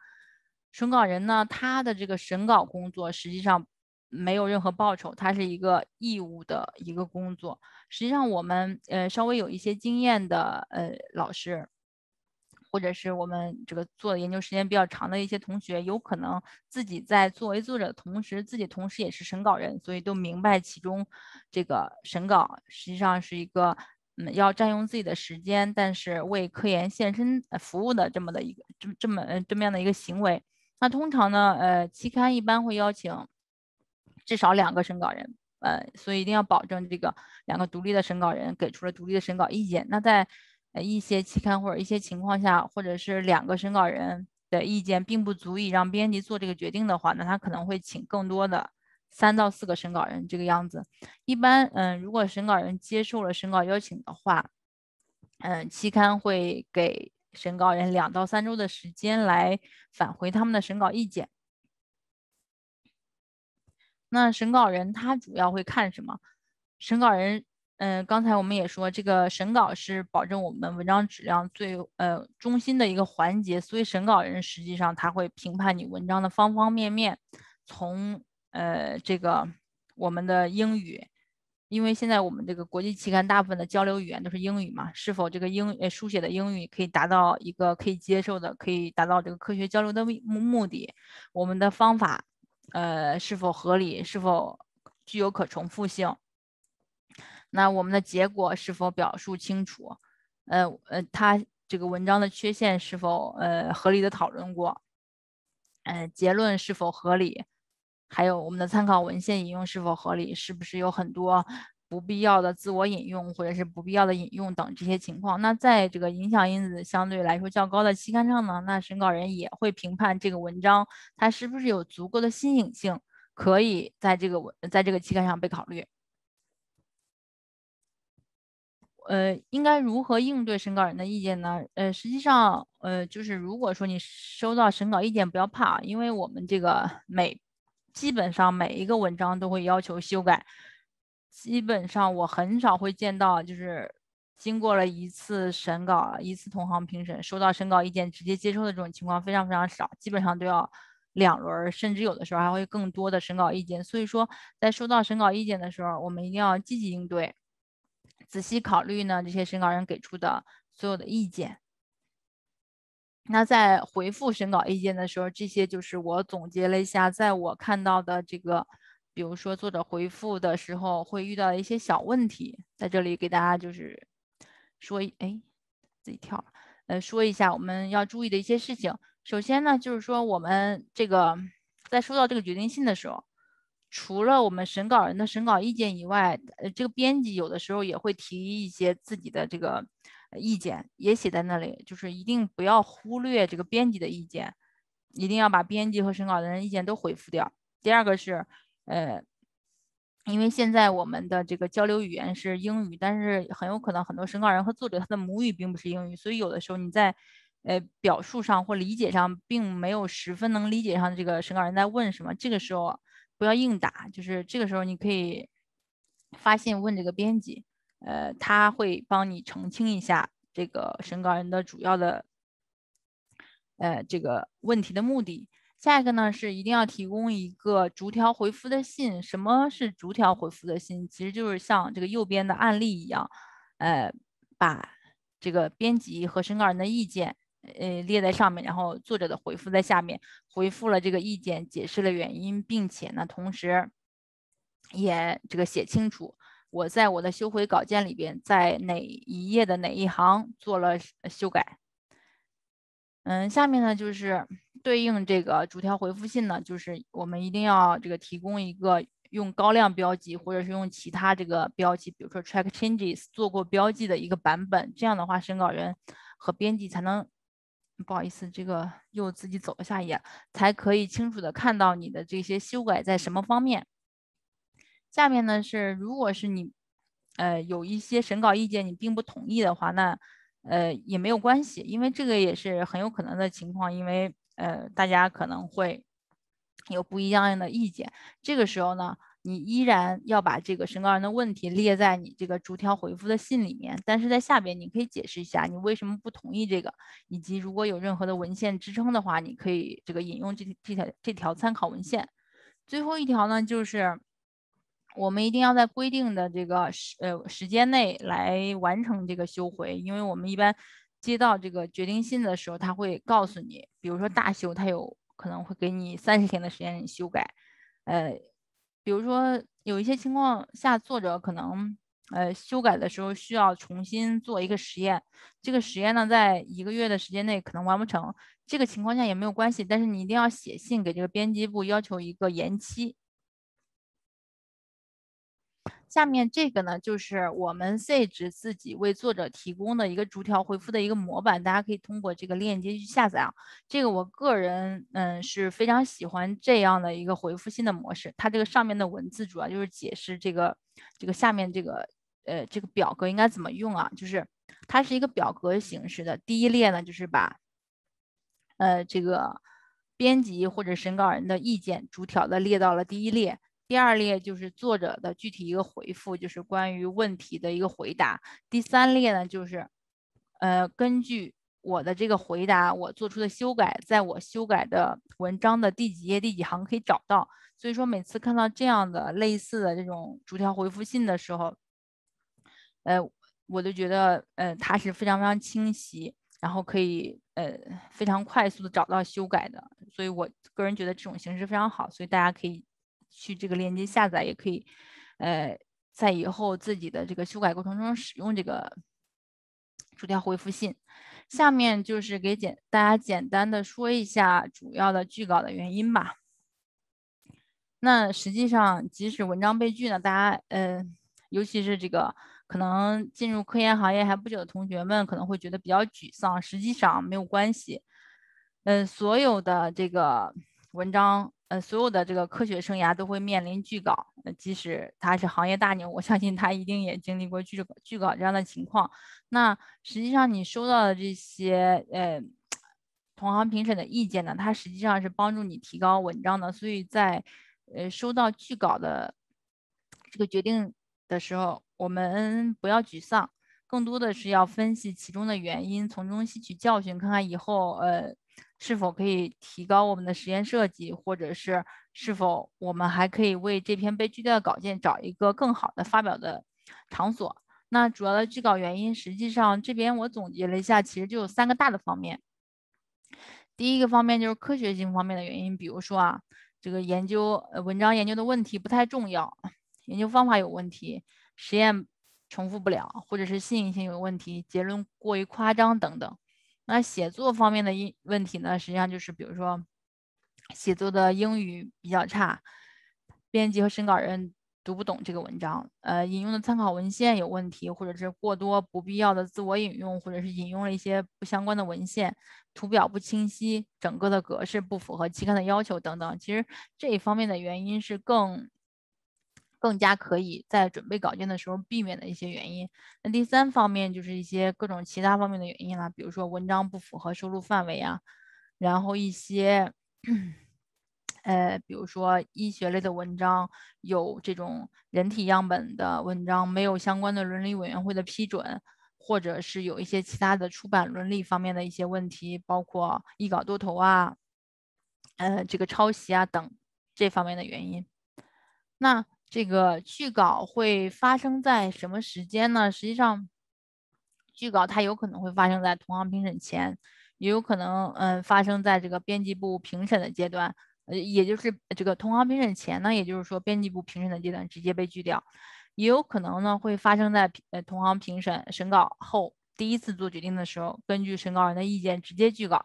审稿人呢，他的这个审稿工作实际上没有任何报酬，他是一个义务的一个工作。实际上，我们呃稍微有一些经验的呃老师，或者是我们这个做研究时间比较长的一些同学，有可能自己在作为作者的同时，自己同时也是审稿人，所以都明白其中这个审稿实际上是一个。嗯，要占用自己的时间，但是为科研献身服务的这么的一个这么这么样的一个行为，那通常呢，呃，期刊一般会邀请至少两个审稿人，呃，所以一定要保证这个两个独立的审稿人给出了独立的审稿意见。那在呃一些期刊或者一些情况下，或者是两个审稿人的意见并不足以让编辑做这个决定的话，那他可能会请更多的。三到四个审稿人这个样子，一般嗯，如果审稿人接受了审稿邀请的话，嗯，期刊会给审稿人两到三周的时间来返回他们的审稿意见。那审稿人他主要会看什么？审稿人嗯，刚才我们也说，这个审稿是保证我们文章质量最呃中心的一个环节，所以审稿人实际上他会评判你文章的方方面面，从。呃，这个我们的英语，因为现在我们这个国际期刊大部分的交流语言都是英语嘛，是否这个英呃书写的英语可以达到一个可以接受的，可以达到这个科学交流的目目的？我们的方法呃是否合理，是否具有可重复性？那我们的结果是否表述清楚？呃呃，它这个文章的缺陷是否呃合理的讨论过？嗯，结论是否合理？还有我们的参考文献引用是否合理，是不是有很多不必要的自我引用或者是不必要的引用等这些情况？那在这个影响因子相对来说较高的期刊上呢？那审稿人也会评判这个文章它是不是有足够的新颖性，可以在这个文在这个期刊上被考虑。呃，应该如何应对审稿人的意见呢？呃，实际上，呃，就是如果说你收到审稿意见，不要怕，因为我们这个每基本上每一个文章都会要求修改，基本上我很少会见到，就是经过了一次审稿、一次同行评审，收到审稿意见直接接收的这种情况非常非常少，基本上都要两轮，甚至有的时候还会更多的审稿意见。所以说，在收到审稿意见的时候，我们一定要积极应对，仔细考虑呢这些审稿人给出的所有的意见。那在回复审稿意见的时候，这些就是我总结了一下，在我看到的这个，比如说作者回复的时候会遇到的一些小问题，在这里给大家就是说，哎，自己跳了，呃，说一下我们要注意的一些事情。首先呢，就是说我们这个在收到这个决定信的时候，除了我们审稿人的审稿意见以外，呃，这个编辑有的时候也会提一些自己的这个。意见也写在那里，就是一定不要忽略这个编辑的意见，一定要把编辑和审稿人意见都回复掉。第二个是，呃，因为现在我们的这个交流语言是英语，但是很有可能很多审稿人和作者他的母语并不是英语，所以有的时候你在，呃，表述上或理解上并没有十分能理解上这个审稿人在问什么，这个时候不要硬答，就是这个时候你可以发信问这个编辑。呃，他会帮你澄清一下这个审稿人的主要的，呃，这个问题的目的。下一个呢是一定要提供一个逐条回复的信。什么是逐条回复的信？其实就是像这个右边的案例一样，呃，把这个编辑和审稿人的意见，呃，列在上面，然后作者的回复在下面，回复了这个意见，解释了原因，并且呢，同时也这个写清楚。我在我的修回稿件里边，在哪一页的哪一行做了修改？嗯，下面呢就是对应这个逐条回复信呢，就是我们一定要这个提供一个用高亮标记，或者是用其他这个标记，比如说 track changes 做过标记的一个版本。这样的话，审稿人和编辑才能，不好意思，这个又自己走了下一页，才可以清楚的看到你的这些修改在什么方面。下面呢是，如果是你，呃，有一些审稿意见你并不同意的话，那呃也没有关系，因为这个也是很有可能的情况，因为呃大家可能会有不一样的意见。这个时候呢，你依然要把这个审稿人的问题列在你这个逐条回复的信里面，但是在下边你可以解释一下你为什么不同意这个，以及如果有任何的文献支撑的话，你可以这个引用这这条这条参考文献。最后一条呢就是。我们一定要在规定的这个时呃时间内来完成这个修回，因为我们一般接到这个决定信的时候，他会告诉你，比如说大修，他有可能会给你三十天的时间修改，呃，比如说有一些情况下，作者可能呃修改的时候需要重新做一个实验，这个实验呢在一个月的时间内可能完不成，这个情况下也没有关系，但是你一定要写信给这个编辑部要求一个延期。下面这个呢，就是我们 Sage 自己为作者提供的一个逐条回复的一个模板，大家可以通过这个链接去下载啊。这个我个人嗯是非常喜欢这样的一个回复信的模式。它这个上面的文字主要就是解释这个这个下面这个呃这个表格应该怎么用啊，就是它是一个表格形式的，第一列呢就是把呃这个编辑或者审稿人的意见逐条的列到了第一列。第二列就是作者的具体一个回复，就是关于问题的一个回答。第三列呢，就是呃，根据我的这个回答，我做出的修改，在我修改的文章的第几页第几行可以找到。所以说，每次看到这样的类似的这种逐条回复信的时候，呃，我就觉得呃，它是非常非常清晰，然后可以呃非常快速的找到修改的。所以我个人觉得这种形式非常好，所以大家可以。去这个链接下载也可以，呃，在以后自己的这个修改过程中使用这个主条回复信。下面就是给简大家简单的说一下主要的拒稿的原因吧。那实际上，即使文章被拒呢，大家呃，尤其是这个可能进入科研行业还不久的同学们，可能会觉得比较沮丧。实际上没有关系，嗯，所有的这个文章。呃，所有的这个科学生涯都会面临拒稿，那即使他是行业大牛，我相信他一定也经历过拒拒稿这样的情况。那实际上你收到的这些呃同行评审的意见呢，它实际上是帮助你提高文章的。所以在呃收到拒稿的这个决定的时候，我们不要沮丧，更多的是要分析其中的原因，从中吸取教训，看看以后呃。是否可以提高我们的实验设计，或者是是否我们还可以为这篇被拒掉的稿件找一个更好的发表的场所？那主要的拒稿原因，实际上这边我总结了一下，其实就有三个大的方面。第一个方面就是科学性方面的原因，比如说啊，这个研究文章研究的问题不太重要，研究方法有问题，实验重复不了，或者是新颖性有问题，结论过于夸张等等。那写作方面的因问题呢，实际上就是，比如说，写作的英语比较差，编辑和审稿人读不懂这个文章，呃，引用的参考文献有问题，或者是过多不必要的自我引用，或者是引用了一些不相关的文献，图表不清晰，整个的格式不符合期刊的要求等等。其实这一方面的原因是更。更加可以在准备稿件的时候避免的一些原因。那第三方面就是一些各种其他方面的原因啦，比如说文章不符合收录范围啊，然后一些，呃，比如说医学类的文章有这种人体样本的文章没有相关的伦理委员会的批准，或者是有一些其他的出版伦理方面的一些问题，包括一稿多投啊，呃，这个抄袭啊等这方面的原因。那。这个拒稿会发生在什么时间呢？实际上，拒稿它有可能会发生在同行评审前，也有可能，嗯，发生在这个编辑部评审的阶段，呃，也就是这个同行评审前呢，也就是说编辑部评审的阶段直接被拒掉，也有可能呢会发生在呃同行评审审稿后第一次做决定的时候，根据审稿人的意见直接拒稿，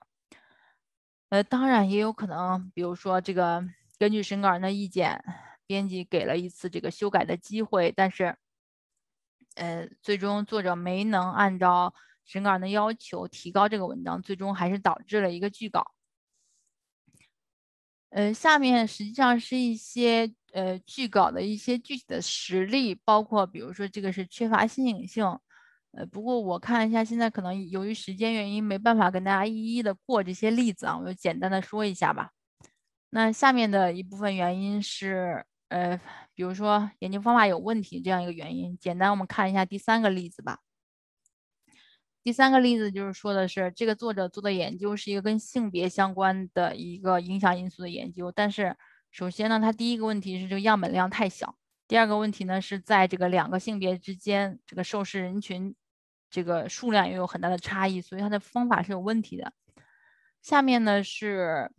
呃，当然也有可能，比如说这个根据审稿人的意见。编辑给了一次这个修改的机会，但是，呃，最终作者没能按照审稿人的要求提高这个文章，最终还是导致了一个拒稿。呃，下面实际上是一些呃拒稿的一些具体的实例，包括比如说这个是缺乏新颖性。呃，不过我看了一下，现在可能由于时间原因没办法跟大家一一的过这些例子啊，我就简单的说一下吧。那下面的一部分原因是。呃，比如说研究方法有问题这样一个原因，简单我们看一下第三个例子吧。第三个例子就是说的是这个作者做的研究是一个跟性别相关的一个影响因素的研究，但是首先呢，他第一个问题是这个样本量太小，第二个问题呢是在这个两个性别之间这个受试人群这个数量又有很大的差异，所以他的方法是有问题的。下面呢是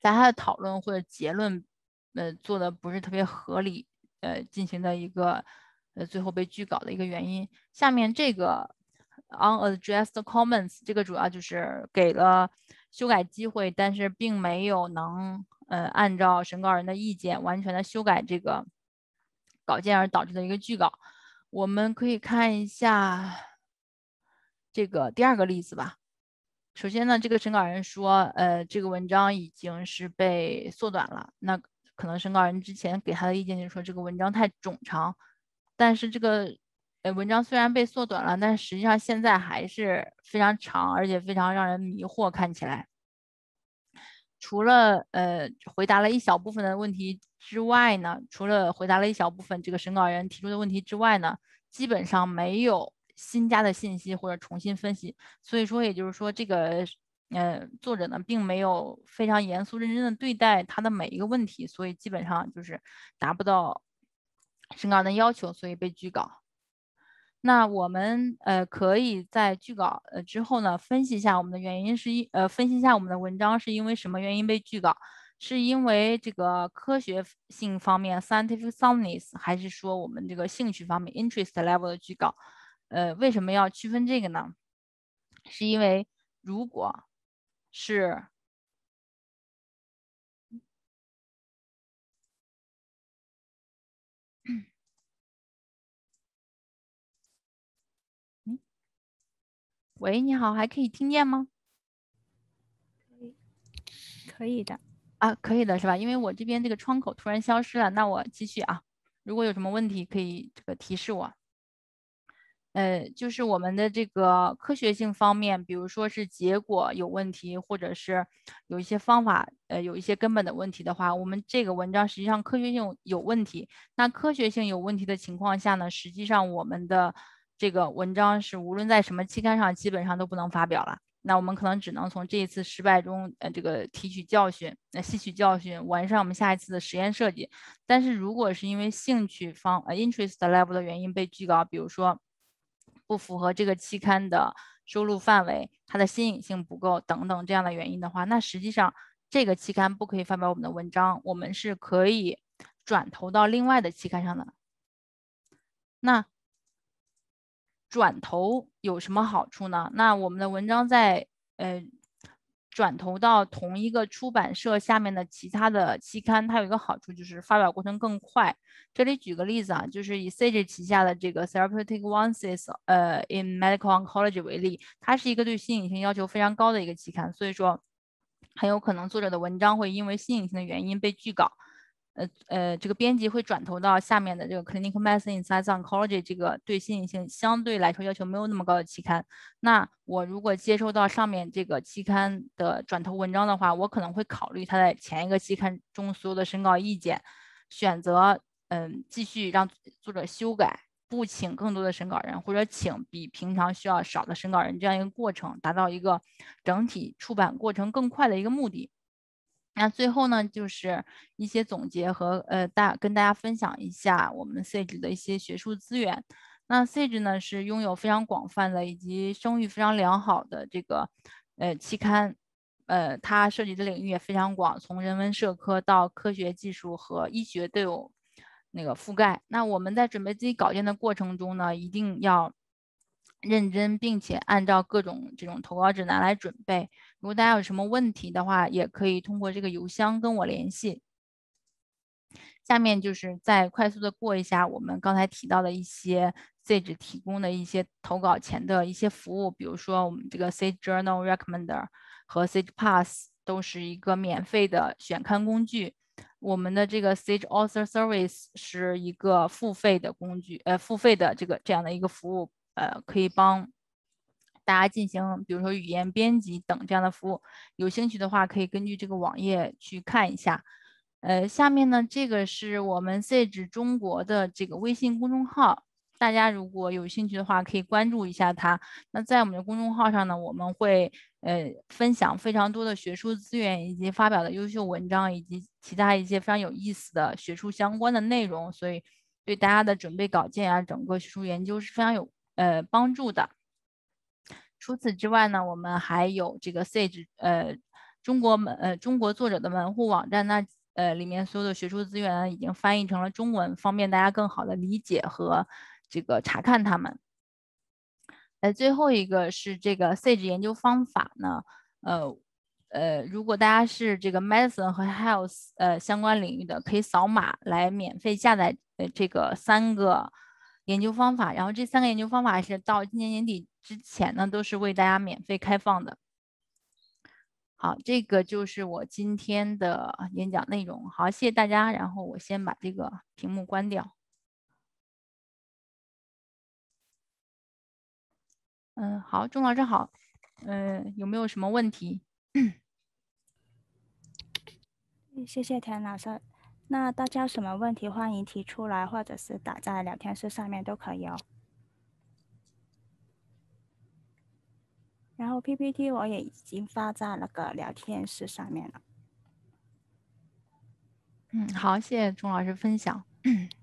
在他的讨论或者结论。呃，做的不是特别合理，呃，进行的一个，呃，最后被拒稿的一个原因。下面这个 unaddressed comments，这个主要就是给了修改机会，但是并没有能，呃，按照审稿人的意见完全的修改这个稿件而导致的一个拒稿。我们可以看一下这个第二个例子吧。首先呢，这个审稿人说，呃，这个文章已经是被缩短了，那。可能审稿人之前给他的意见就是说这个文章太冗长，但是这个呃文章虽然被缩短了，但实际上现在还是非常长，而且非常让人迷惑。看起来，除了呃回答了一小部分的问题之外呢，除了回答了一小部分这个审稿人提出的问题之外呢，基本上没有新加的信息或者重新分析。所以说，也就是说这个。嗯，作者呢并没有非常严肃认真的对待他的每一个问题，所以基本上就是达不到审稿的要求，所以被拒稿。那我们呃可以在拒稿呃之后呢，分析一下我们的原因是因呃分析一下我们的文章是因为什么原因被拒稿，是因为这个科学性方面 （scientific soundness） 还是说我们这个兴趣方面 （interest level） 的拒稿？呃，为什么要区分这个呢？是因为如果是。嗯。喂，你好，还可以听见吗？可以，可以的啊，可以的是吧？因为我这边这个窗口突然消失了，那我继续啊。如果有什么问题，可以这个提示我。呃，就是我们的这个科学性方面，比如说是结果有问题，或者是有一些方法，呃，有一些根本的问题的话，我们这个文章实际上科学性有问题。那科学性有问题的情况下呢，实际上我们的这个文章是无论在什么期刊上基本上都不能发表了。那我们可能只能从这一次失败中，呃，这个提取教训，那吸取教训，完善我们下一次的实验设计。但是如果是因为兴趣方，interest 呃、level 的原因被拒稿，比如说。不符合这个期刊的收录范围，它的新颖性不够等等这样的原因的话，那实际上这个期刊不可以发表我们的文章，我们是可以转投到另外的期刊上的。那转投有什么好处呢？那我们的文章在呃。转投到同一个出版社下面的其他的期刊，它有一个好处就是发表过程更快。这里举个例子啊，就是以 Sage 旗下的这个 Therapeutic Advances，呃，in Medical Oncology 为例，它是一个对新颖性要求非常高的一个期刊，所以说很有可能作者的文章会因为新颖性的原因被拒稿。呃呃，这个编辑会转投到下面的这个《Clinical Medicine i n d s u r g e g y 这个对新颖性相对来说要求没有那么高的期刊。那我如果接收到上面这个期刊的转投文章的话，我可能会考虑他在前一个期刊中所有的审稿意见，选择嗯继续让作者修改，不请更多的审稿人，或者请比平常需要少的审稿人，这样一个过程，达到一个整体出版过程更快的一个目的。那最后呢，就是一些总结和呃，大跟大家分享一下我们 Sage 的一些学术资源。那 Sage 呢是拥有非常广泛的以及声誉非常良好的这个呃期刊，呃，它涉及的领域也非常广，从人文社科到科学技术和医学都有那个覆盖。那我们在准备自己稿件的过程中呢，一定要。认真，并且按照各种这种投稿指南来准备。如果大家有什么问题的话，也可以通过这个邮箱跟我联系。下面就是再快速的过一下我们刚才提到的一些 Sage 提供的一些投稿前的一些服务，比如说我们这个 Sage Journal Recommender 和 Sage Pass 都是一个免费的选刊工具。我们的这个 Sage Author Service 是一个付费的工具，呃，付费的这个这样的一个服务。呃，可以帮大家进行，比如说语言编辑等这样的服务。有兴趣的话，可以根据这个网页去看一下。呃，下面呢，这个是我们 Sage 中国的这个微信公众号，大家如果有兴趣的话，可以关注一下它。那在我们的公众号上呢，我们会呃分享非常多的学术资源，以及发表的优秀文章，以及其他一些非常有意思的学术相关的内容。所以，对大家的准备稿件啊，整个学术研究是非常有。呃，帮助的。除此之外呢，我们还有这个 Sage，呃，中国门，呃，中国作者的门户网站。那呃，里面所有的学术资源已经翻译成了中文，方便大家更好的理解和这个查看他们。呃，最后一个是这个 Sage 研究方法呢，呃，呃，如果大家是这个 medicine 和 health，呃，相关领域的，可以扫码来免费下载这个三个。研究方法，然后这三个研究方法是到今年年底之前呢，都是为大家免费开放的。好，这个就是我今天的演讲内容。好，谢谢大家。然后我先把这个屏幕关掉。嗯，好，钟老师好。嗯，有没有什么问题？谢谢田老师。那大家什么问题欢迎提出来，或者是打在聊天室上面都可以哦。然后 PPT 我也已经发在那个聊天室上面了。嗯，好，谢谢钟老师分享。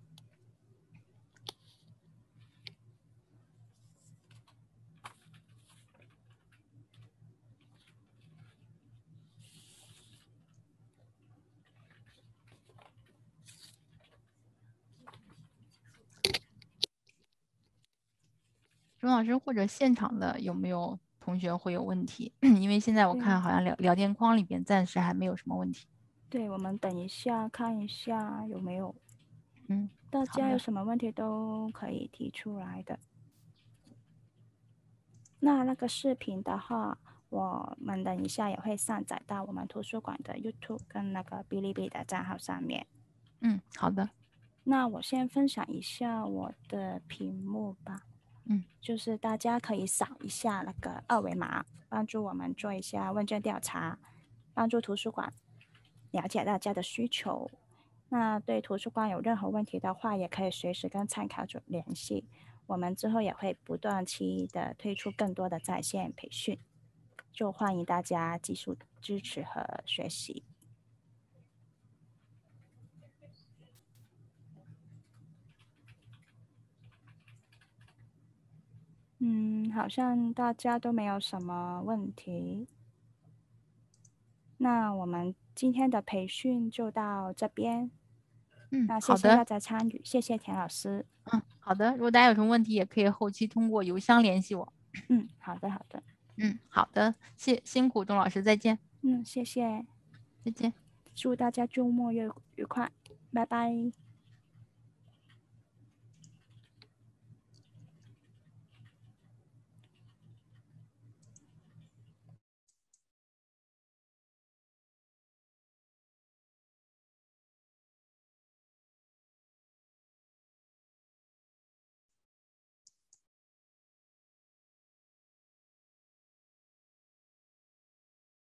钟老师或者现场的有没有同学会有问题？因为现在我看好像聊聊天框里边暂时还没有什么问题。对，我们等一下看一下有没有。嗯，大家有什么问题都可以提出来的。那那个视频的话，我们等一下也会上载到我们图书馆的 YouTube 跟那个哔哩哔哩的账号上面。嗯，好的。那我先分享一下我的屏幕吧。嗯，就是大家可以扫一下那个二维码，帮助我们做一下问卷调查，帮助图书馆了解大家的需求。那对图书馆有任何问题的话，也可以随时跟参考组联系。我们之后也会不断期的推出更多的在线培训，就欢迎大家继续支持和学习。嗯，好像大家都没有什么问题，那我们今天的培训就到这边。嗯，那谢谢大家参与，谢谢田老师。嗯，好的。如果大家有什么问题，也可以后期通过邮箱联系我。嗯，好的，好的。嗯，好的，谢辛苦钟老师，再见。嗯，谢谢，再见。祝大家周末愉愉快，拜拜。